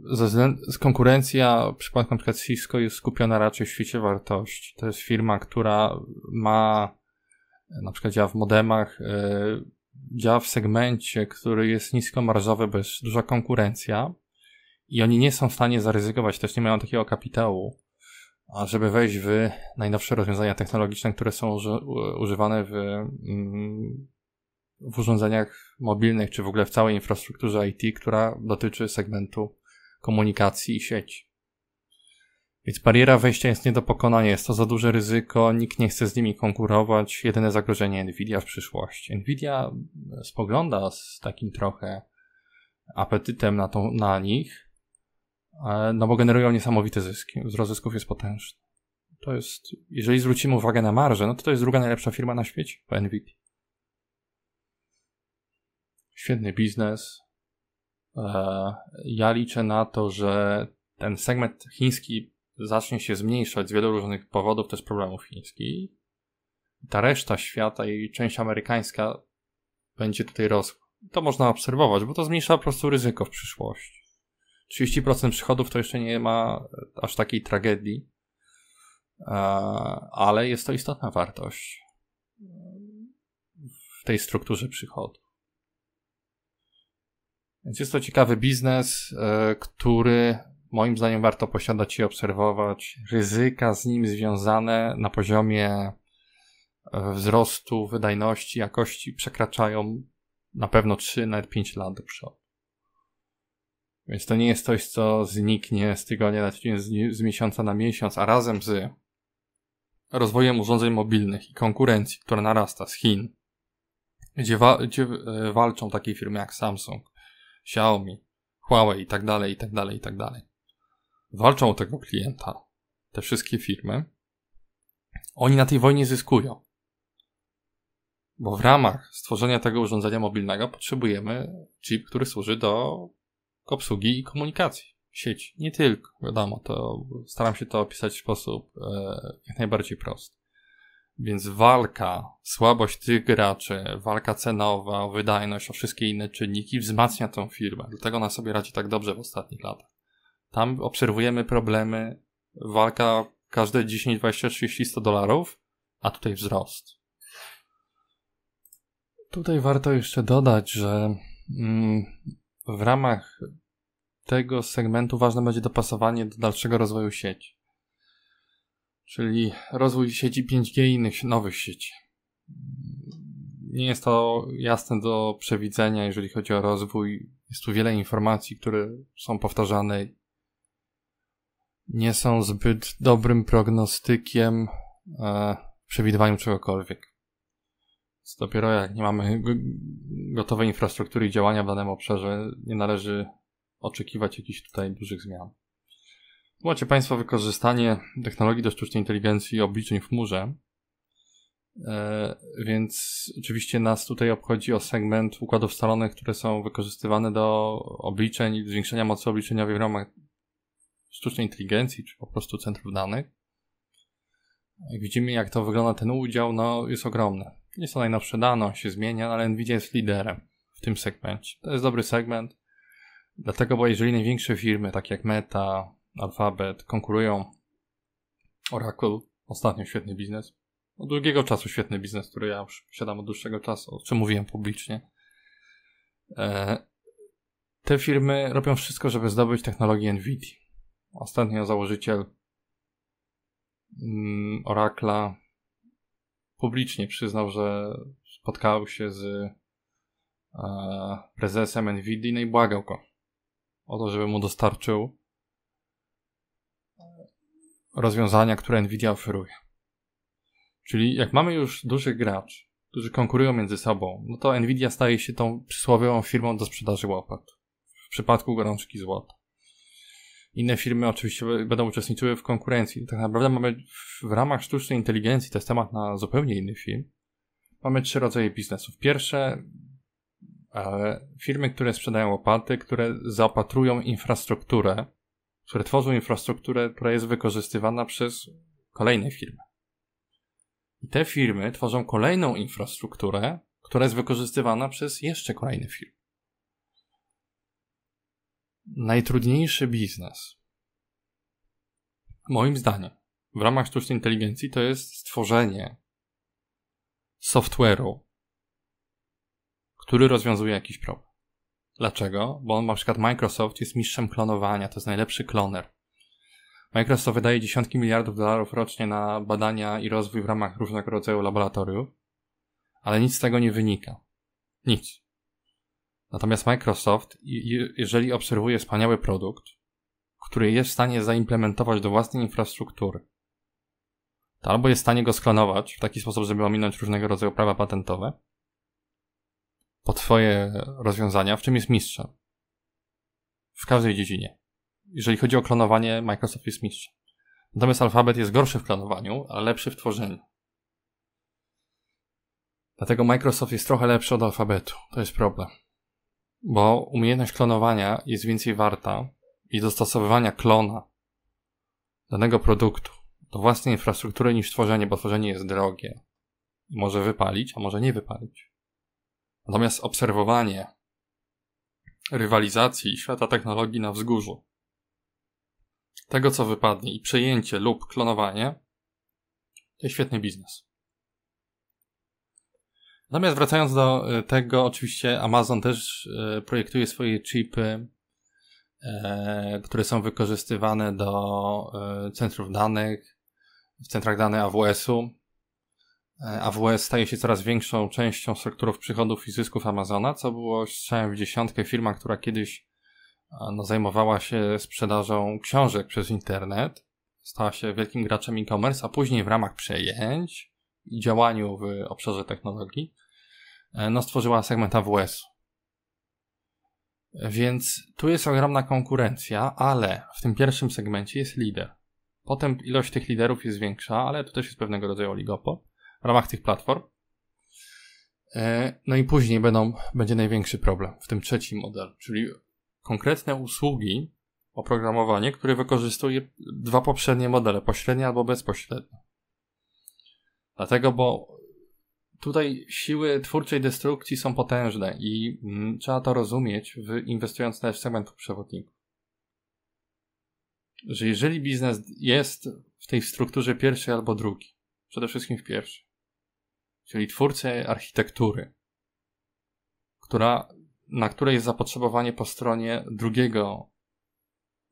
konkurencja w przypadku np. Cisco jest skupiona raczej w świecie wartości. To jest firma, która ma, na przykład działa w modemach, e, działa w segmencie, który jest niskomarżowy, bo jest duża konkurencja i oni nie są w stanie zaryzykować, też nie mają takiego kapitału, a żeby wejść w najnowsze rozwiązania technologiczne, które są używane w, mm, w urządzeniach mobilnych, czy w ogóle w całej infrastrukturze IT, która dotyczy segmentu komunikacji i sieci. Więc bariera wejścia jest nie do pokonania, jest to za duże ryzyko, nikt nie chce z nimi konkurować, jedyne zagrożenie Nvidia w przyszłości. Nvidia e, spogląda z takim trochę apetytem na, tą, na nich, no bo generują niesamowite zyski, wzrost zysków jest potężny. To jest, jeżeli zwrócimy uwagę na marżę, no to to jest druga najlepsza firma na świecie po Nvidia świetny biznes. E, ja liczę na to, że ten segment chiński zacznie się zmniejszać z wielu różnych powodów, też problemów chińskich. Ta reszta świata i część amerykańska będzie tutaj rosła. To można obserwować, bo to zmniejsza po prostu ryzyko w przyszłości. 30% przychodów to jeszcze nie ma e, aż takiej tragedii, e, ale jest to istotna wartość w tej strukturze przychodu. Więc jest to ciekawy biznes, e, który moim zdaniem warto posiadać i obserwować. Ryzyka z nim związane na poziomie e, wzrostu, wydajności, jakości przekraczają na pewno 3, nawet 5 lat do przodu. Więc to nie jest coś, co zniknie z tygodnia na tydzień z miesiąca na miesiąc, a razem z rozwojem urządzeń mobilnych i konkurencji, która narasta z Chin, gdzie, wa gdzie e, walczą takie firmy jak Samsung, Xiaomi, Huawei i tak dalej, i tak dalej, i tak dalej. Walczą o tego klienta, te wszystkie firmy. Oni na tej wojnie zyskują. Bo w ramach stworzenia tego urządzenia mobilnego potrzebujemy chip, który służy do obsługi i komunikacji sieci. Nie tylko, wiadomo, to staram się to opisać w sposób e, jak najbardziej prosty. Więc walka, słabość tych graczy, walka cenowa, wydajność, o wszystkie inne czynniki wzmacnia tą firmę. Dlatego ona sobie radzi tak dobrze w ostatnich latach. Tam obserwujemy problemy, walka każde 10, 20, 30, 100 dolarów, a tutaj wzrost. Tutaj warto jeszcze dodać, że mm, w ramach tego segmentu ważne będzie dopasowanie do dalszego rozwoju sieci czyli rozwój sieci 5G i innych nowych sieci. Nie jest to jasne do przewidzenia, jeżeli chodzi o rozwój. Jest tu wiele informacji, które są powtarzane. Nie są zbyt dobrym prognostykiem e, przewidywaniu czegokolwiek. Więc dopiero jak nie mamy gotowej infrastruktury i działania w danym obszarze, nie należy oczekiwać jakichś tutaj dużych zmian. Macie Państwo wykorzystanie technologii do sztucznej inteligencji i obliczeń w chmurze, e, więc oczywiście nas tutaj obchodzi o segment układów scalonych, które są wykorzystywane do obliczeń i zwiększenia mocy obliczeniowej w ramach sztucznej inteligencji, czy po prostu centrów danych. Jak widzimy, jak to wygląda ten udział, no jest ogromny. Jest to najnowsze dane, się zmienia, ale Nvidia jest liderem w tym segmencie. To jest dobry segment, dlatego, bo jeżeli największe firmy, takie jak Meta, Alphabet konkurują Oracle, ostatnio świetny biznes. Od długiego czasu świetny biznes, który ja już posiadam od dłuższego czasu, o czym mówiłem publicznie. E, te firmy robią wszystko, żeby zdobyć technologię NVIDIA. Ostatnio założyciel mm, Oracla publicznie przyznał, że spotkał się z e, prezesem NVIDIA no i błagał go o to, żeby mu dostarczył rozwiązania, które Nvidia oferuje. Czyli jak mamy już dużych graczy, którzy konkurują między sobą, no to Nvidia staje się tą przysłowiową firmą do sprzedaży łopat. W przypadku gorączki złota. Inne firmy oczywiście będą uczestniczyły w konkurencji. Tak naprawdę mamy w ramach sztucznej inteligencji, to jest temat na zupełnie inny film, mamy trzy rodzaje biznesów. Pierwsze, e, firmy, które sprzedają łopaty, które zaopatrują infrastrukturę które tworzą infrastrukturę, która jest wykorzystywana przez kolejne firmy. I te firmy tworzą kolejną infrastrukturę, która jest wykorzystywana przez jeszcze kolejne firmy. Najtrudniejszy biznes, moim zdaniem, w ramach sztucznej inteligencji to jest stworzenie software'u, który rozwiązuje jakiś problem. Dlaczego? Bo on, na przykład Microsoft jest mistrzem klonowania, to jest najlepszy kloner. Microsoft wydaje dziesiątki miliardów dolarów rocznie na badania i rozwój w ramach różnego rodzaju laboratoriów, ale nic z tego nie wynika. Nic. Natomiast Microsoft, jeżeli obserwuje wspaniały produkt, który jest w stanie zaimplementować do własnej infrastruktury, to albo jest w stanie go sklonować w taki sposób, żeby ominąć różnego rodzaju prawa patentowe, po Twoje rozwiązania, w czym jest mistrzem? W każdej dziedzinie. Jeżeli chodzi o klonowanie, Microsoft jest mistrzem. Natomiast Alphabet jest gorszy w klonowaniu, ale lepszy w tworzeniu. Dlatego Microsoft jest trochę lepszy od alfabetu. To jest problem. Bo umiejętność klonowania jest więcej warta i dostosowywania klona danego produktu do własnej infrastruktury niż tworzenie, bo tworzenie jest drogie. Może wypalić, a może nie wypalić. Natomiast obserwowanie rywalizacji świata technologii na wzgórzu, tego co wypadnie i przejęcie lub klonowanie, to jest świetny biznes. Natomiast wracając do e, tego, oczywiście Amazon też e, projektuje swoje chipy, e, które są wykorzystywane do centrów danych, w centrach danych AWS-u, E, AWS staje się coraz większą częścią strukturów przychodów i zysków Amazona, co było strzałem w dziesiątkę firma, która kiedyś e, no, zajmowała się sprzedażą książek przez internet, stała się wielkim graczem e-commerce, a później w ramach przejęć i działaniu w obszarze technologii e, no, stworzyła segment AWS. Więc tu jest ogromna konkurencja, ale w tym pierwszym segmencie jest lider. Potem ilość tych liderów jest większa, ale to też jest pewnego rodzaju oligopol w ramach tych platform. E, no i później będą, będzie największy problem w tym trzecim modelu, czyli konkretne usługi, oprogramowanie, które wykorzystuje dwa poprzednie modele, pośrednie albo bezpośrednie. Dlatego, bo tutaj siły twórczej destrukcji są potężne i mm, trzeba to rozumieć, w, inwestując też w segment przewodników. Że jeżeli biznes jest w tej strukturze pierwszej albo drugiej, przede wszystkim w pierwszej, czyli twórcy architektury, która, na której jest zapotrzebowanie po stronie drugiego,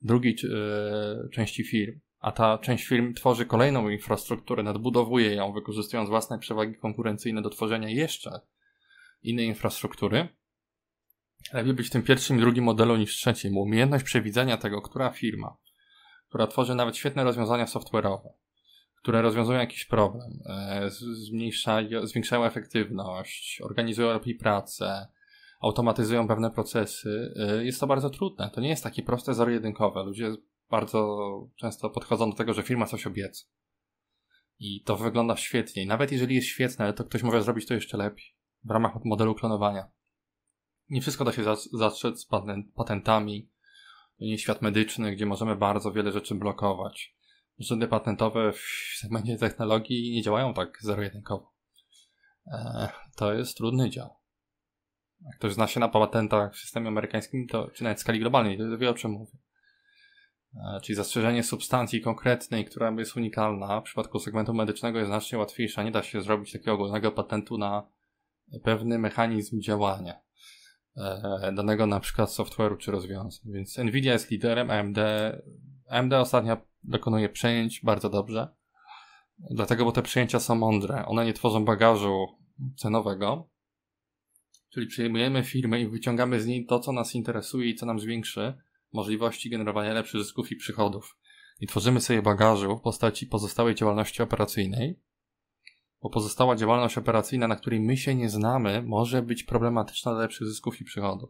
drugiej yy, części firm, a ta część firm tworzy kolejną infrastrukturę, nadbudowuje ją, wykorzystując własne przewagi konkurencyjne do tworzenia jeszcze innej infrastruktury. Lepiej być w tym pierwszym i drugim modelu niż trzecim, bo umiejętność przewidzenia tego, która firma, która tworzy nawet świetne rozwiązania software'owe, które rozwiązują jakiś problem, e, zmniejszają, zwiększają efektywność, organizują lepiej pracę, automatyzują pewne procesy, e, jest to bardzo trudne. To nie jest takie proste, zero-jedynkowe. Ludzie bardzo często podchodzą do tego, że firma coś obieca. I to wygląda świetnie. nawet jeżeli jest świetne, to ktoś może zrobić to jeszcze lepiej w ramach modelu klonowania. Nie wszystko da się zastrzec z patentami. To nie jest świat medyczny, gdzie możemy bardzo wiele rzeczy blokować urzędy patentowe w segmencie technologii nie działają tak zero-jedynkowo. E, to jest trudny dział. Jak ktoś zna się na patentach w systemie amerykańskim, to, czy nawet w skali globalnej, to wie o czym mówię. E, czyli zastrzeżenie substancji konkretnej, która jest unikalna w przypadku segmentu medycznego jest znacznie łatwiejsze. Nie da się zrobić takiego ogólnego patentu na pewny mechanizm działania e, danego na przykład software'u czy rozwiązań. Więc Nvidia jest liderem, AMD, AMD ostatnia dokonuje przejęć bardzo dobrze. Dlatego, bo te przejęcia są mądre. One nie tworzą bagażu cenowego. Czyli przejmujemy firmy i wyciągamy z niej to, co nas interesuje i co nam zwiększy możliwości generowania lepszych zysków i przychodów. I tworzymy sobie bagażu w postaci pozostałej działalności operacyjnej, bo pozostała działalność operacyjna, na której my się nie znamy, może być problematyczna dla lepszych zysków i przychodów.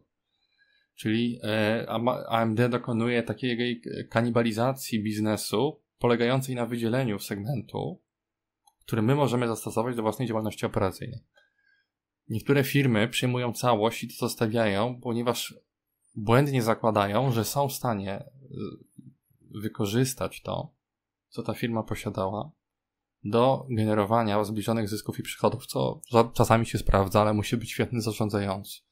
Czyli e, AMD dokonuje takiej kanibalizacji biznesu polegającej na wydzieleniu segmentu, który my możemy zastosować do własnej działalności operacyjnej. Niektóre firmy przyjmują całość i to zostawiają, ponieważ błędnie zakładają, że są w stanie e, wykorzystać to, co ta firma posiadała, do generowania zbliżonych zysków i przychodów, co czasami się sprawdza, ale musi być świetny zarządzający.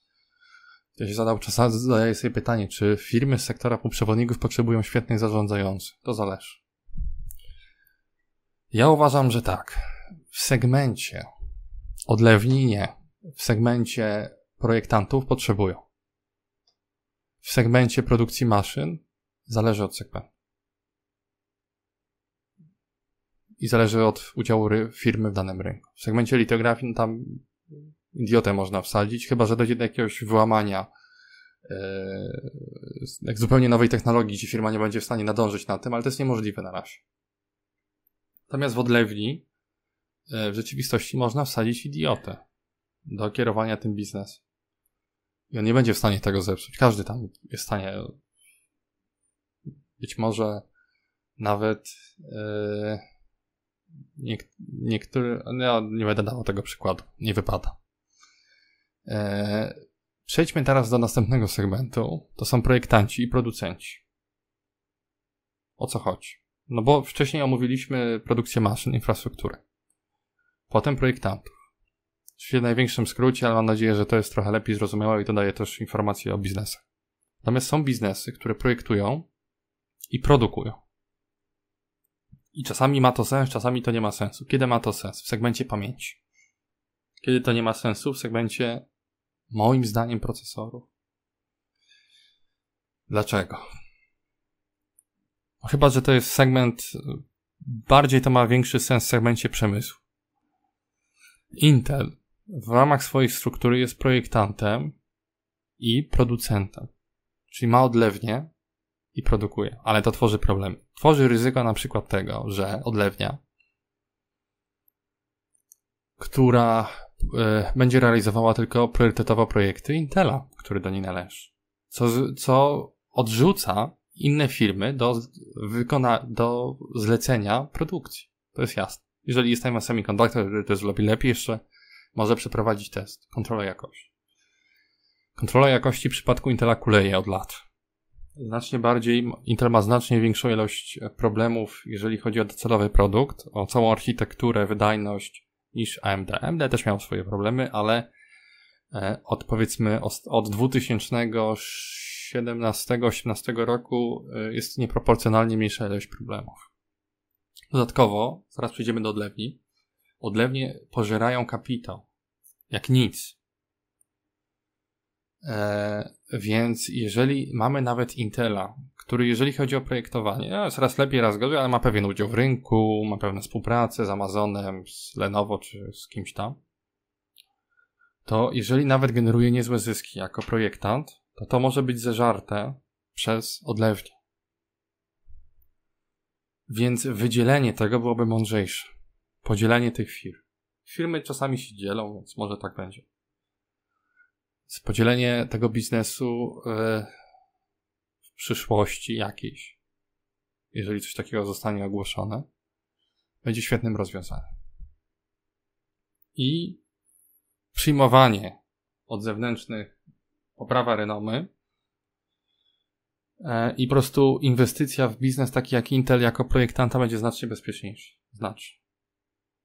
Ja się zadał, czasami zadaję sobie pytanie, czy firmy z sektora półprzewodników potrzebują świetnych zarządzających? To zależy. Ja uważam, że tak. W segmencie odlewninie, w segmencie projektantów potrzebują. W segmencie produkcji maszyn zależy od segmentu. I zależy od udziału firmy w danym rynku. W segmencie litografii no tam idiotę można wsadzić, chyba że dojdzie do jakiegoś wyłamania yy, e, zupełnie nowej technologii, gdzie firma nie będzie w stanie nadążyć na tym, ale to jest niemożliwe na razie. Natomiast w odlewni yy, w rzeczywistości można wsadzić idiotę do kierowania tym biznesem. I on nie będzie w stanie tego zepsuć. Każdy tam jest w stanie być może nawet yy, e, niektóre, no, nie będę dawał tego przykładu, nie wypada. E, przejdźmy teraz do następnego segmentu. To są projektanci i producenci. O co chodzi? No bo wcześniej omówiliśmy produkcję maszyn, infrastruktury. Potem projektantów. w największym skrócie, ale mam nadzieję, że to jest trochę lepiej zrozumiałe i dodaje też informacje o biznesach. Natomiast są biznesy, które projektują i produkują. I czasami ma to sens, czasami to nie ma sensu. Kiedy ma to sens? W segmencie pamięci. Kiedy to nie ma sensu? W segmencie Moim zdaniem procesoru. Dlaczego? No chyba, że to jest segment, bardziej to ma większy sens w segmencie przemysłu. Intel w ramach swojej struktury jest projektantem i producentem. Czyli ma odlewnię i produkuje, ale to tworzy problemy. Tworzy ryzyko na przykład tego, że odlewnia, która E, będzie realizowała tylko priorytetowo projekty Intela, który do niej należy. Co, co odrzuca inne firmy do, wykona, do zlecenia produkcji. To jest jasne. Jeżeli jest Time Semiconductor, to zrobi lepiej jeszcze, może przeprowadzić test, kontrola jakości. Kontrola jakości w przypadku Intela kuleje od lat. Znacznie bardziej, Intel ma znacznie większą ilość problemów, jeżeli chodzi o docelowy produkt, o całą architekturę, wydajność, niż AMD. AMD też miał swoje problemy, ale e, od powiedzmy od 2017-18 roku e, jest nieproporcjonalnie mniejsza ilość problemów. Dodatkowo, zaraz przejdziemy do odlewni. Odlewnie pożerają kapitał. Jak nic. E, więc jeżeli mamy nawet Intela, który jeżeli chodzi o projektowanie, jest raz lepiej, raz gorzej, ale ma pewien udział w rynku, ma pewne współpracę z Amazonem, z Lenovo czy z kimś tam, to jeżeli nawet generuje niezłe zyski jako projektant, to to może być zeżarte przez odlewnię. Więc wydzielenie tego byłoby mądrzejsze. Podzielenie tych firm. Firmy czasami się dzielą, więc może tak będzie. Podzielenie tego biznesu e, przyszłości jakiejś, jeżeli coś takiego zostanie ogłoszone, będzie świetnym rozwiązaniem. I przyjmowanie od zewnętrznych, poprawa renomy e, i po prostu inwestycja w biznes taki jak Intel jako projektanta będzie znacznie bezpieczniejszy. Znaczy.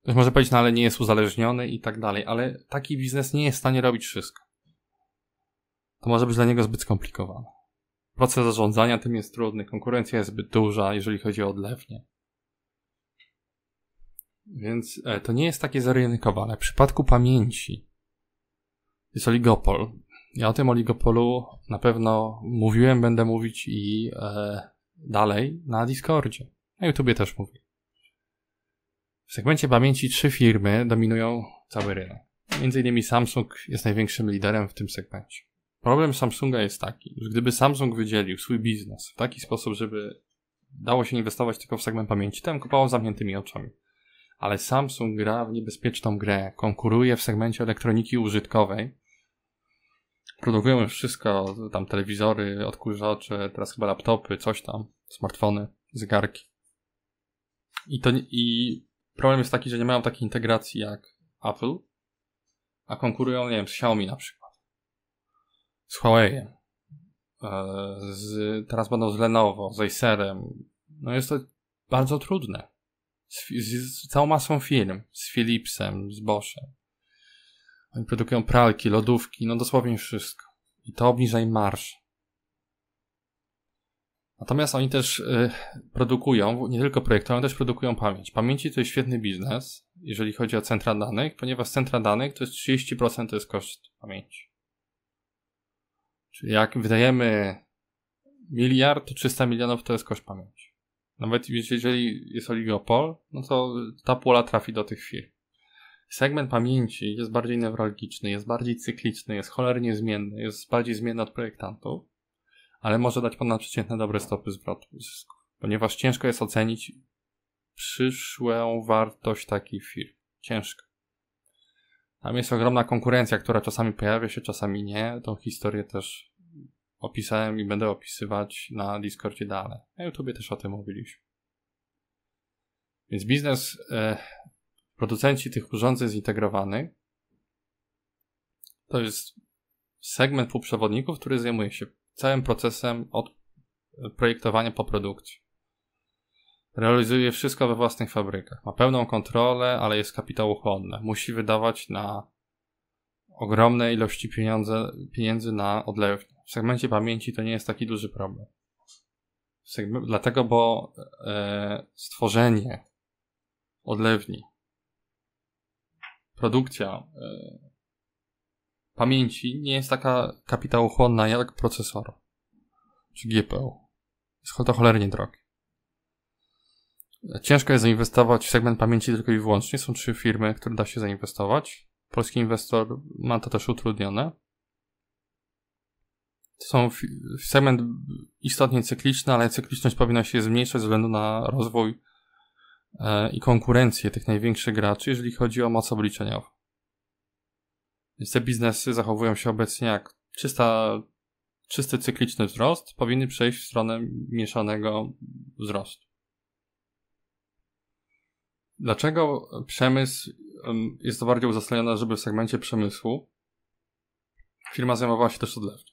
Ktoś może powiedzieć, no ale nie jest uzależniony i tak dalej, ale taki biznes nie jest w stanie robić wszystko. To może być dla niego zbyt skomplikowane. Proces zarządzania tym jest trudny, konkurencja jest zbyt duża, jeżeli chodzi o odlewnie. Więc e, to nie jest takie zaryzykowane. W przypadku pamięci jest oligopol. Ja o tym oligopolu na pewno mówiłem, będę mówić i e, dalej na Discordzie. Na YouTubie też mówię. W segmencie pamięci trzy firmy dominują cały rynek. Między innymi Samsung jest największym liderem w tym segmencie problem Samsunga jest taki, że gdyby Samsung wydzielił swój biznes w taki sposób, żeby dało się inwestować tylko w segment pamięci, to bym kupował zamkniętymi oczami. Ale Samsung gra w niebezpieczną grę, konkuruje w segmencie elektroniki użytkowej. Produkują już wszystko, tam telewizory, odkurzacze, teraz chyba laptopy, coś tam, smartfony, zegarki. I, to, I problem jest taki, że nie mają takiej integracji jak Apple, a konkurują, nie wiem, z Xiaomi na przykład z Huawei'em, z, teraz będą z Lenovo, z Acerem. No jest to bardzo trudne. Z, z, z całą masą firm, z Philipsem, z Boschem. Oni produkują pralki, lodówki, no dosłownie wszystko. I to obniża im marsz. Natomiast oni też y, produkują, nie tylko projektują, też produkują pamięć. Pamięci to jest świetny biznes, jeżeli chodzi o centra danych, ponieważ centra danych to jest 30% to jest koszt pamięci. Czyli jak wydajemy miliard, to 300 milionów to jest koszt pamięci. Nawet jeżeli jest oligopol, no to ta pula trafi do tych firm. Segment pamięci jest bardziej newralgiczny, jest bardziej cykliczny, jest cholernie zmienny, jest bardziej zmienny od projektantów, ale może dać ponadprzeciętne dobre stopy zwrotu zysków, ponieważ ciężko jest ocenić przyszłą wartość takich firm. Ciężko. Tam jest ogromna konkurencja, która czasami pojawia się, czasami nie. Tą historię też opisałem i będę opisywać na Discordzie dalej. Na YouTube też o tym mówiliśmy. Więc biznes, e, producenci tych urządzeń zintegrowanych to jest segment półprzewodników, który zajmuje się całym procesem od e, projektowania po produkcji. Realizuje wszystko we własnych fabrykach. Ma pełną kontrolę, ale jest kapitałochłonne. Musi wydawać na ogromne ilości pieniądze, pieniędzy na odlewnie W segmencie pamięci to nie jest taki duży problem. Segment, dlatego, bo e, stworzenie odlewni, produkcja e, pamięci nie jest taka kapitałochłonna jak procesor czy GPU. Jest to cholernie drogi. Ciężko jest zainwestować w segment pamięci tylko i wyłącznie. Są trzy firmy, które da się zainwestować. Polski inwestor ma to też utrudnione. To są segment istotnie cykliczny, ale cykliczność powinna się zmniejszać ze względu na rozwój e, i konkurencję tych największych graczy, jeżeli chodzi o moc obliczeniową. Więc te biznesy zachowują się obecnie jak czysta, czysty cykliczny wzrost, powinny przejść w stronę mieszanego wzrostu. Dlaczego przemysł jest to bardziej uzasadnione, żeby w segmencie przemysłu firma zajmowała się też odlewką?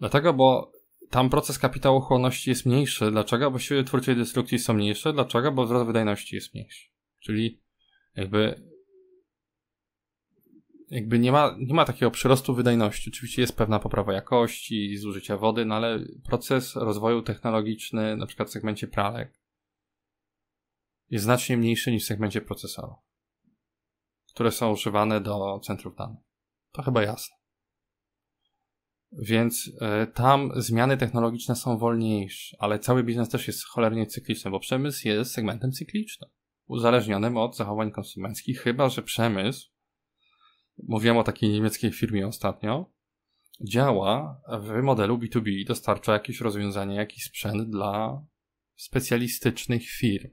Dlatego, bo tam proces kapitałochłonności jest mniejszy. Dlaczego? Bo siły twórczej destrukcji są mniejsze. Dlaczego? Bo wzrost wydajności jest mniejszy. Czyli jakby jakby nie ma, nie ma takiego przyrostu wydajności. Oczywiście jest pewna poprawa jakości, zużycia wody, no ale proces rozwoju technologiczny, na przykład w segmencie pralek, jest znacznie mniejszy niż w segmencie procesorów, które są używane do centrów danych. To chyba jasne. Więc y, tam zmiany technologiczne są wolniejsze, ale cały biznes też jest cholernie cykliczny, bo przemysł jest segmentem cyklicznym, uzależnionym od zachowań konsumenckich, chyba że przemysł, mówiłem o takiej niemieckiej firmie ostatnio, działa w modelu B2B, dostarcza jakieś rozwiązanie, jakiś sprzęt dla specjalistycznych firm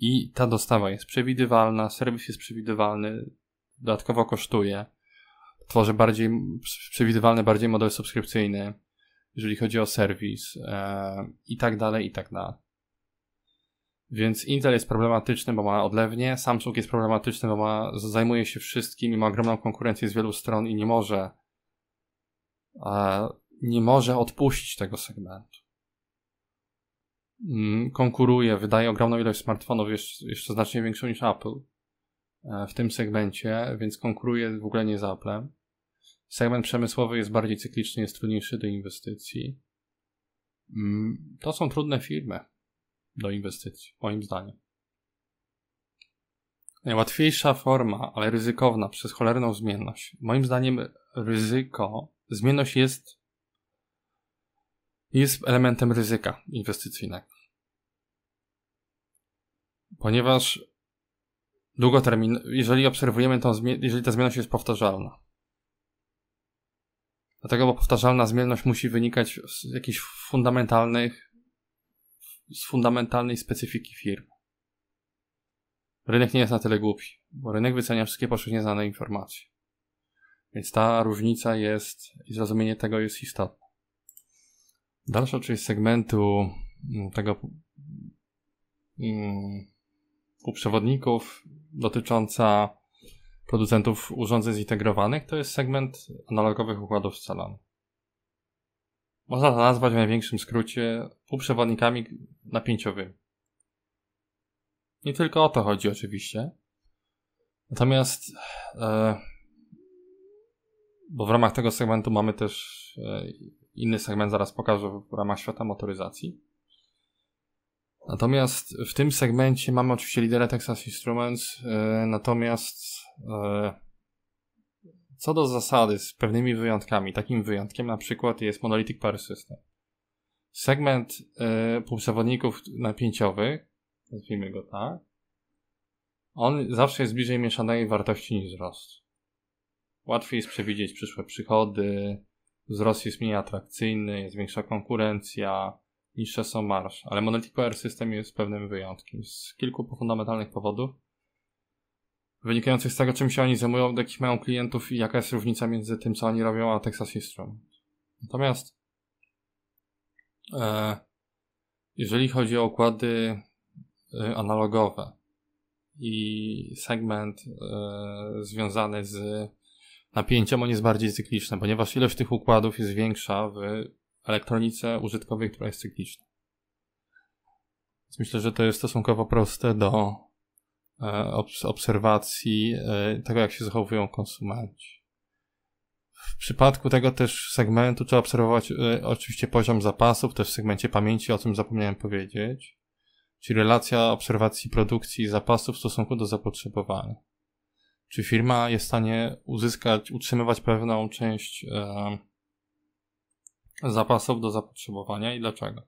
i ta dostawa jest przewidywalna, serwis jest przewidywalny, dodatkowo kosztuje. Tworzy bardziej przewidywalny, bardziej model subskrypcyjny, jeżeli chodzi o serwis e, i tak dalej, i tak dalej. Więc Intel jest problematyczny, bo ma odlewnie, Samsung jest problematyczny, bo ma, zajmuje się wszystkim i ma ogromną konkurencję z wielu stron i nie może e, nie może odpuścić tego segmentu. Mm, konkuruje, wydaje ogromną ilość smartfonów, jeszcze znacznie większą niż Apple e, w tym segmencie, więc konkuruje w ogóle nie z Apple. Segment przemysłowy jest bardziej cykliczny, jest trudniejszy do inwestycji. Mm, to są trudne firmy do inwestycji, moim zdaniem. Najłatwiejsza forma, ale ryzykowna przez cholerną zmienność. Moim zdaniem ryzyko, zmienność jest, jest elementem ryzyka inwestycyjnego ponieważ długotermin, jeżeli obserwujemy tą zmianę, jeżeli ta zmienność jest powtarzalna. Dlatego, bo powtarzalna zmienność musi wynikać z jakichś fundamentalnych, z fundamentalnej specyfiki firmy. Rynek nie jest na tyle głupi, bo rynek wycenia wszystkie powszechnie znane informacje. Więc ta różnica jest i zrozumienie tego jest istotne. Dalsza część segmentu mm, tego mm, półprzewodników dotycząca producentów urządzeń zintegrowanych to jest segment analogowych układów scalon. Można to nazwać w największym skrócie półprzewodnikami napięciowymi. Nie tylko o to chodzi oczywiście. Natomiast, e, bo w ramach tego segmentu mamy też e, inny segment, zaraz pokażę w ramach świata motoryzacji. Natomiast w tym segmencie mamy oczywiście lidera Texas Instruments, e, natomiast e, co do zasady, z pewnymi wyjątkami, takim wyjątkiem na przykład jest Monolithic Power System. Segment e, półprzewodników napięciowych, nazwijmy go tak, on zawsze jest bliżej mieszanej wartości niż wzrost. Łatwiej jest przewidzieć przyszłe przychody, wzrost jest mniej atrakcyjny, jest większa konkurencja, niż są Marsz, ale Monolithic Power System jest pewnym wyjątkiem z kilku fundamentalnych powodów, wynikających z tego, czym się oni zajmują, jakich mają klientów i jaka jest różnica między tym, co oni robią, a Texas Instruments. Natomiast e, jeżeli chodzi o układy e, analogowe i segment e, związany z napięciem, on jest bardziej cykliczny, ponieważ ilość tych układów jest większa w elektronice użytkowej, która jest cykliczna. Więc myślę, że to jest stosunkowo proste do e, obserwacji e, tego, jak się zachowują konsumenci. W przypadku tego też segmentu trzeba obserwować e, oczywiście poziom zapasów, też w segmencie pamięci, o tym zapomniałem powiedzieć, czyli relacja obserwacji produkcji i zapasów w stosunku do zapotrzebowania. Czy firma jest w stanie uzyskać, utrzymywać pewną część zapasów do zapotrzebowania i dlaczego?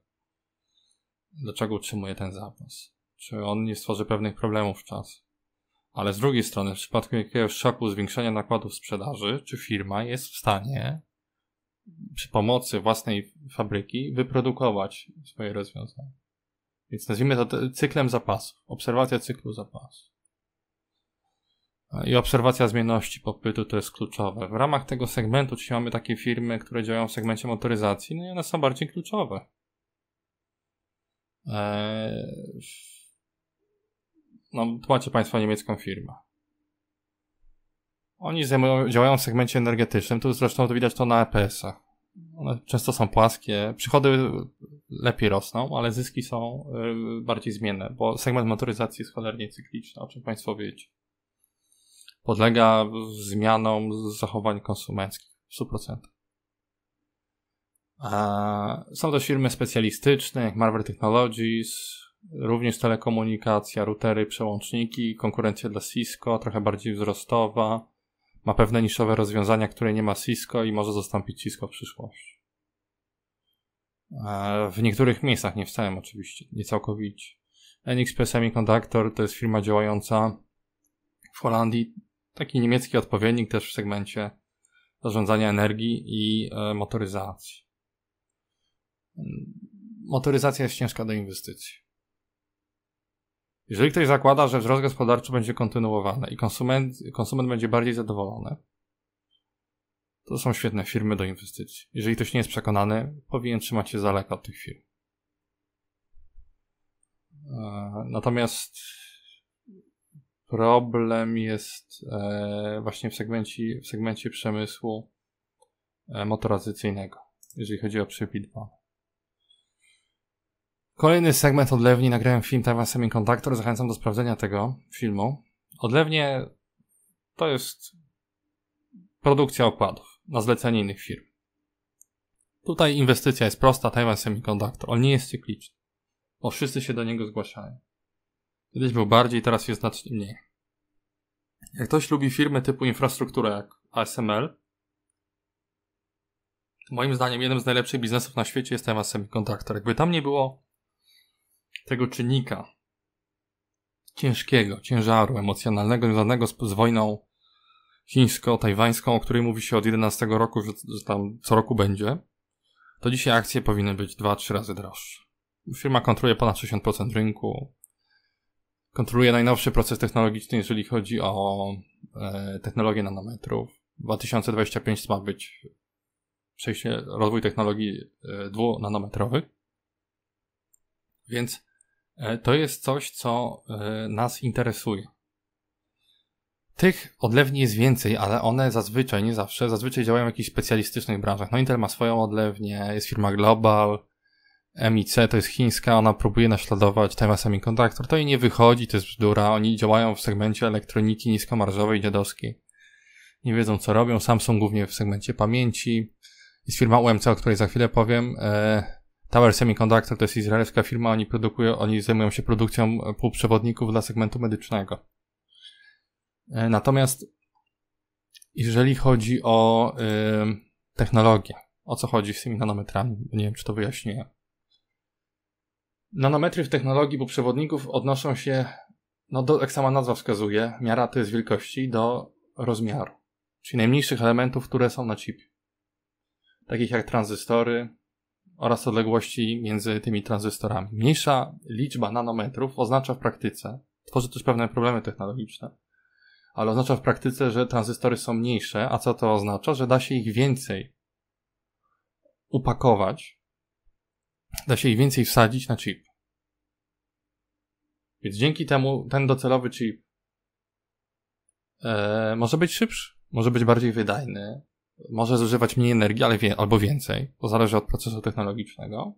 Dlaczego utrzymuje ten zapas? Czy on nie stworzy pewnych problemów w czasie? Ale z drugiej strony, w przypadku jakiegoś szoku zwiększenia nakładów sprzedaży, czy firma jest w stanie przy pomocy własnej fabryki wyprodukować swoje rozwiązania? Więc nazwijmy to cyklem zapasów, obserwacja cyklu zapasów i obserwacja zmienności popytu to jest kluczowe. W ramach tego segmentu, czyli mamy takie firmy, które działają w segmencie motoryzacji, no i one są bardziej kluczowe. Eee, no, macie Państwo niemiecką firmę. Oni zajmują, działają w segmencie energetycznym, tu zresztą to widać to na EPS-ach. One często są płaskie, przychody lepiej rosną, ale zyski są y, bardziej zmienne, bo segment motoryzacji jest cholernie cykliczny, o czym Państwo wiecie podlega zmianom zachowań konsumenckich w 100%. są też firmy specjalistyczne, jak Marvel Technologies, również telekomunikacja, routery, przełączniki, konkurencja dla Cisco, trochę bardziej wzrostowa, ma pewne niszowe rozwiązania, które nie ma Cisco i może zastąpić Cisco w przyszłości. W niektórych miejscach, nie w całym oczywiście, nie całkowicie. NXP Semiconductor to jest firma działająca w Holandii, taki niemiecki odpowiednik też w segmencie zarządzania energii i e, motoryzacji. Motoryzacja jest ciężka do inwestycji. Jeżeli ktoś zakłada, że wzrost gospodarczy będzie kontynuowany i konsument, konsument będzie bardziej zadowolony, to są świetne firmy do inwestycji. Jeżeli ktoś nie jest przekonany, powinien trzymać się z daleka od tych firm. E, natomiast problem jest e, właśnie w segmencie, w segmencie przemysłu e, motoryzacyjnego, jeżeli chodzi o przypitwa. Kolejny segment odlewni. Nagrałem film Taiwan Semiconductor. Zachęcam do sprawdzenia tego filmu. Odlewnie to jest produkcja okładów na zlecenie innych firm. Tutaj inwestycja jest prosta. Taiwan Semiconductor. On nie jest cykliczny, bo wszyscy się do niego zgłaszają. Kiedyś był bardziej, teraz jest znacznie mniej. Jak ktoś lubi firmy typu infrastruktura jak ASML, moim zdaniem jednym z najlepszych biznesów na świecie jest temat semiconductor. Jakby tam nie było tego czynnika ciężkiego, ciężaru emocjonalnego związanego z, z wojną chińsko-tajwańską, o której mówi się od 11 roku, że, że tam co roku będzie, to dzisiaj akcje powinny być 2-3 razy droższe. Firma kontroluje ponad 60% rynku, kontroluje najnowszy proces technologiczny, jeżeli chodzi o e, technologię nanometrów. 2025 ma być przejście, rozwój technologii e, dwunanometrowych. Więc e, to jest coś, co e, nas interesuje. Tych odlewni jest więcej, ale one zazwyczaj, nie zawsze, zazwyczaj działają w jakichś specjalistycznych branżach. No Intel ma swoją odlewnię, jest firma Global, MIC, to jest chińska, ona próbuje naśladować Taiwan Semiconductor, to jej nie wychodzi, to jest bzdura, oni działają w segmencie elektroniki niskomarżowej, dziadowskiej. Nie wiedzą co robią, Samsung głównie w segmencie pamięci. Jest firma UMC, o której za chwilę powiem. E, Tower Semiconductor to jest izraelska firma, oni produkują, oni zajmują się produkcją e, półprzewodników dla segmentu medycznego. E, natomiast jeżeli chodzi o technologię, o co chodzi z tymi nanometrami, nie wiem czy to wyjaśniłem. Nanometry w technologii półprzewodników odnoszą się, no do, jak sama nazwa wskazuje, miara to jest wielkości do rozmiaru, czyli najmniejszych elementów, które są na chipie. Takich jak tranzystory oraz odległości między tymi tranzystorami. Mniejsza liczba nanometrów oznacza w praktyce, tworzy też pewne problemy technologiczne, ale oznacza w praktyce, że tranzystory są mniejsze, a co to oznacza? Że da się ich więcej upakować da się ich więcej wsadzić na chip. Więc dzięki temu ten docelowy chip e, może być szybszy, może być bardziej wydajny, może zużywać mniej energii, ale wie, albo więcej, bo zależy od procesu technologicznego.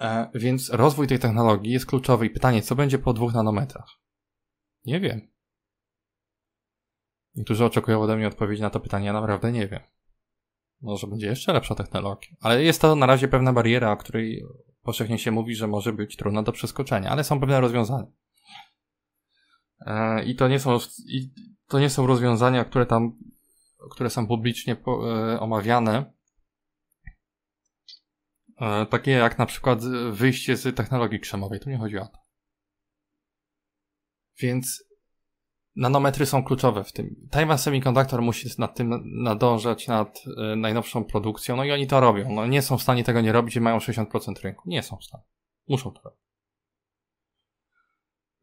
E, więc rozwój tej technologii jest kluczowy i pytanie, co będzie po dwóch nanometrach? Nie wiem. Niektórzy oczekują ode mnie odpowiedzi na to pytanie, ja naprawdę nie wiem. Może no, będzie jeszcze lepsza technologia. Ale jest to na razie pewna bariera, o której powszechnie się mówi, że może być trudna do przeskoczenia, ale są pewne rozwiązania. E, I to nie są, i to nie są rozwiązania, które tam, które są publicznie e, omawiane. E, takie jak na przykład wyjście z technologii krzemowej. Tu nie chodzi o to. Więc Nanometry są kluczowe w tym. Taiwan Semiconductor musi nad tym nadążać, nad y, najnowszą produkcją, no i oni to robią. No, nie są w stanie tego nie robić i mają 60% rynku. Nie są w stanie. Muszą to robić.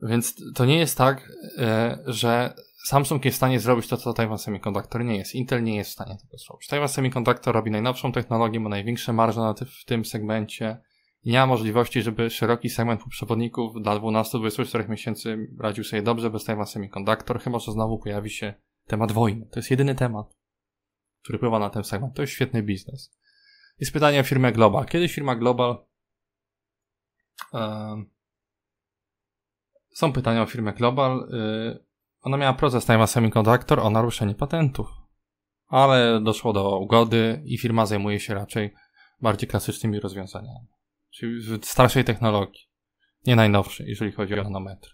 Więc to nie jest tak, y, że Samsung jest w stanie zrobić to, co Taiwan Semiconductor nie jest. Intel nie jest w stanie tego zrobić. Taiwan Semiconductor robi najnowszą technologię, ma największe marże w tym segmencie nie ma możliwości, żeby szeroki segment półprzewodników dla 12-24 miesięcy radził sobie dobrze bez Taiwan Semiconductor, chyba że znowu pojawi się temat wojny. To jest jedyny temat, który wpływa na ten segment. To jest świetny biznes. Jest pytanie o firmę Global. Kiedy firma Global... są pytania o firmę Global. Y, ona miała proces Taiwan Semiconductor o naruszenie patentów. Ale doszło do ugody i firma zajmuje się raczej bardziej klasycznymi rozwiązaniami czyli starszej technologii. Nie najnowszej, jeżeli chodzi o nanometry.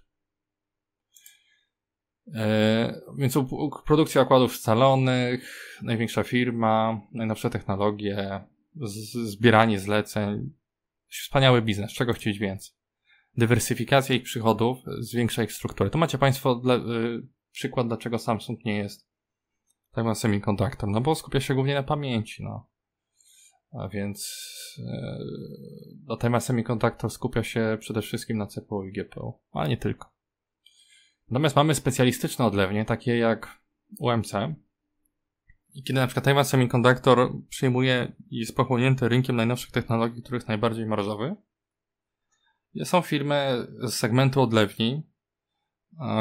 E, więc produkcja okładów scalonych, największa firma, najnowsze technologie, zbieranie zleceń. Wspaniały biznes, czego chcieć więcej. Dywersyfikacja ich przychodów, zwiększa ich strukturę. To macie Państwo dla, y, przykład, dlaczego Samsung nie jest takim semiconductor, no bo skupia się głównie na pamięci, no. A więc e, no, tema semikontaktor skupia się przede wszystkim na CPU i GPU, ale nie tylko. Natomiast mamy specjalistyczne odlewnie, takie jak UMC. I kiedy na przykład Taiwan Semiconductor przyjmuje i jest pochłonięty rynkiem najnowszych technologii, których najbardziej marżowy, są firmy z segmentu odlewni,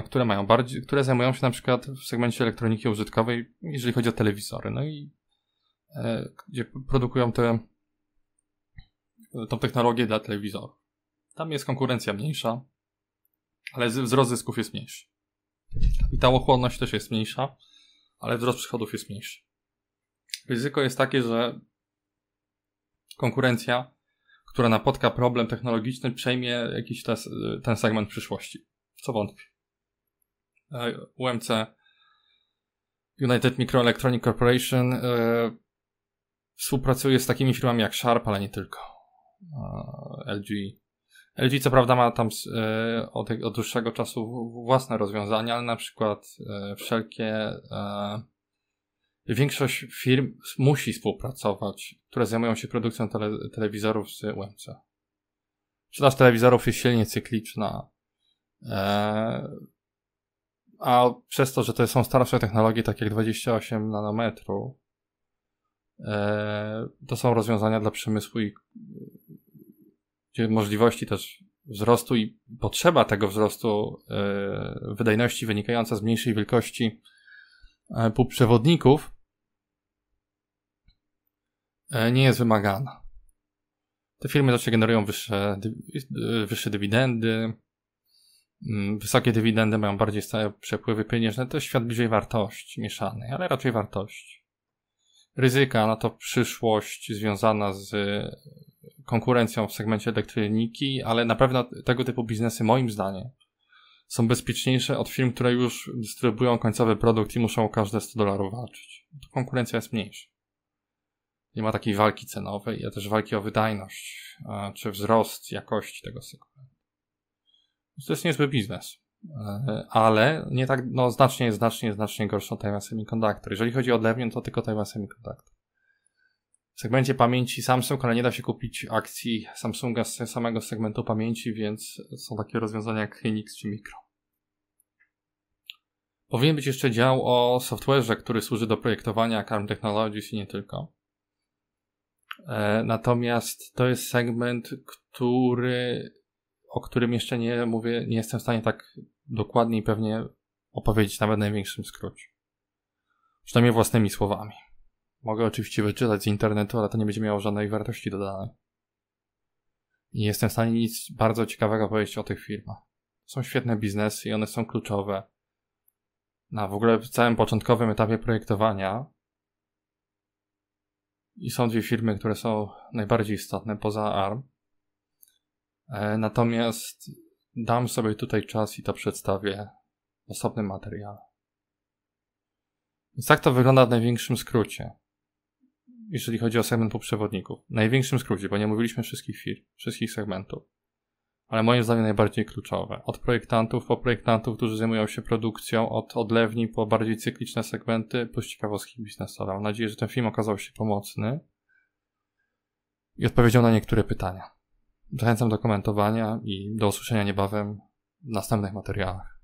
które mają bardziej, które zajmują się na przykład w segmencie elektroniki użytkowej, jeżeli chodzi o telewizory. No i E, gdzie produkują te, tą technologię dla telewizorów. Tam jest konkurencja mniejsza, ale wzrost zysków jest mniejszy. Kapitałochłonność też jest mniejsza, ale wzrost przychodów jest mniejszy. Ryzyko jest takie, że konkurencja, która napotka problem technologiczny, przejmie jakiś te, ten segment przyszłości. Co wątpię. E, UMC United Microelectronic Corporation e, Współpracuje z takimi firmami jak Sharp, ale nie tylko. LG. LG co prawda ma tam e, od, od dłuższego czasu własne rozwiązania, ale na przykład e, wszelkie e, większość firm musi współpracować, które zajmują się produkcją tele, telewizorów z UMC. Sprzedaż telewizorów jest silnie cykliczna. a przez to, że to są starsze technologie, takie jak 28 nanometrów. E, to są rozwiązania dla przemysłu i gdzie możliwości też wzrostu i potrzeba tego wzrostu e, wydajności wynikająca z mniejszej wielkości e, półprzewodników przewodników nie jest wymagana. Te firmy zawsze generują wyższe, wyższe dywidendy, mm, wysokie dywidendy mają bardziej stałe przepływy pieniężne, to jest świat bliżej wartości mieszanej, ale raczej wartości ryzyka na to przyszłość związana z e, konkurencją w segmencie elektroniki, ale na pewno tego typu biznesy moim zdaniem są bezpieczniejsze od firm, które już dystrybuują końcowy produkt i muszą o każde 100 dolarów walczyć. Konkurencja jest mniejsza. Nie ma takiej walki cenowej, a też walki o wydajność, e, czy wzrost jakości tego segmentu. To jest niezły biznes. E, ale nie tak, no znacznie, znacznie, znacznie gorszy Taiwan Semiconductor. Jeżeli chodzi o odlewnię, to tylko Taiwan Semiconductor. W segmencie pamięci Samsung, ale nie da się kupić akcji Samsunga z samego segmentu pamięci, więc są takie rozwiązania jak Hynix czy Micro. Powinien być jeszcze dział o software'ze, który służy do projektowania Carm Technologies i nie tylko. E, natomiast to jest segment, który, o którym jeszcze nie mówię, nie jestem w stanie tak dokładniej pewnie opowiedzieć nawet w największym skrócie. Przynajmniej własnymi słowami. Mogę oczywiście wyczytać z internetu, ale to nie będzie miało żadnej wartości dodanej. Nie jestem w stanie nic bardzo ciekawego powiedzieć o tych firmach. Są świetne biznesy i one są kluczowe. Na w ogóle w całym początkowym etapie projektowania i są dwie firmy, które są najbardziej istotne poza ARM. E, natomiast Dam sobie tutaj czas i to przedstawię w osobnym materiale. Więc tak to wygląda w największym skrócie. Jeżeli chodzi o segment półprzewodników. W największym skrócie, bo nie mówiliśmy wszystkich firm, wszystkich segmentów. Ale moim zdaniem najbardziej kluczowe. Od projektantów po projektantów, którzy zajmują się produkcją, od odlewni po bardziej cykliczne segmenty, po ciekawostki biznesowe. Mam nadzieję, że ten film okazał się pomocny i odpowiedział na niektóre pytania. Zachęcam do komentowania i do usłyszenia niebawem w następnych materiałach.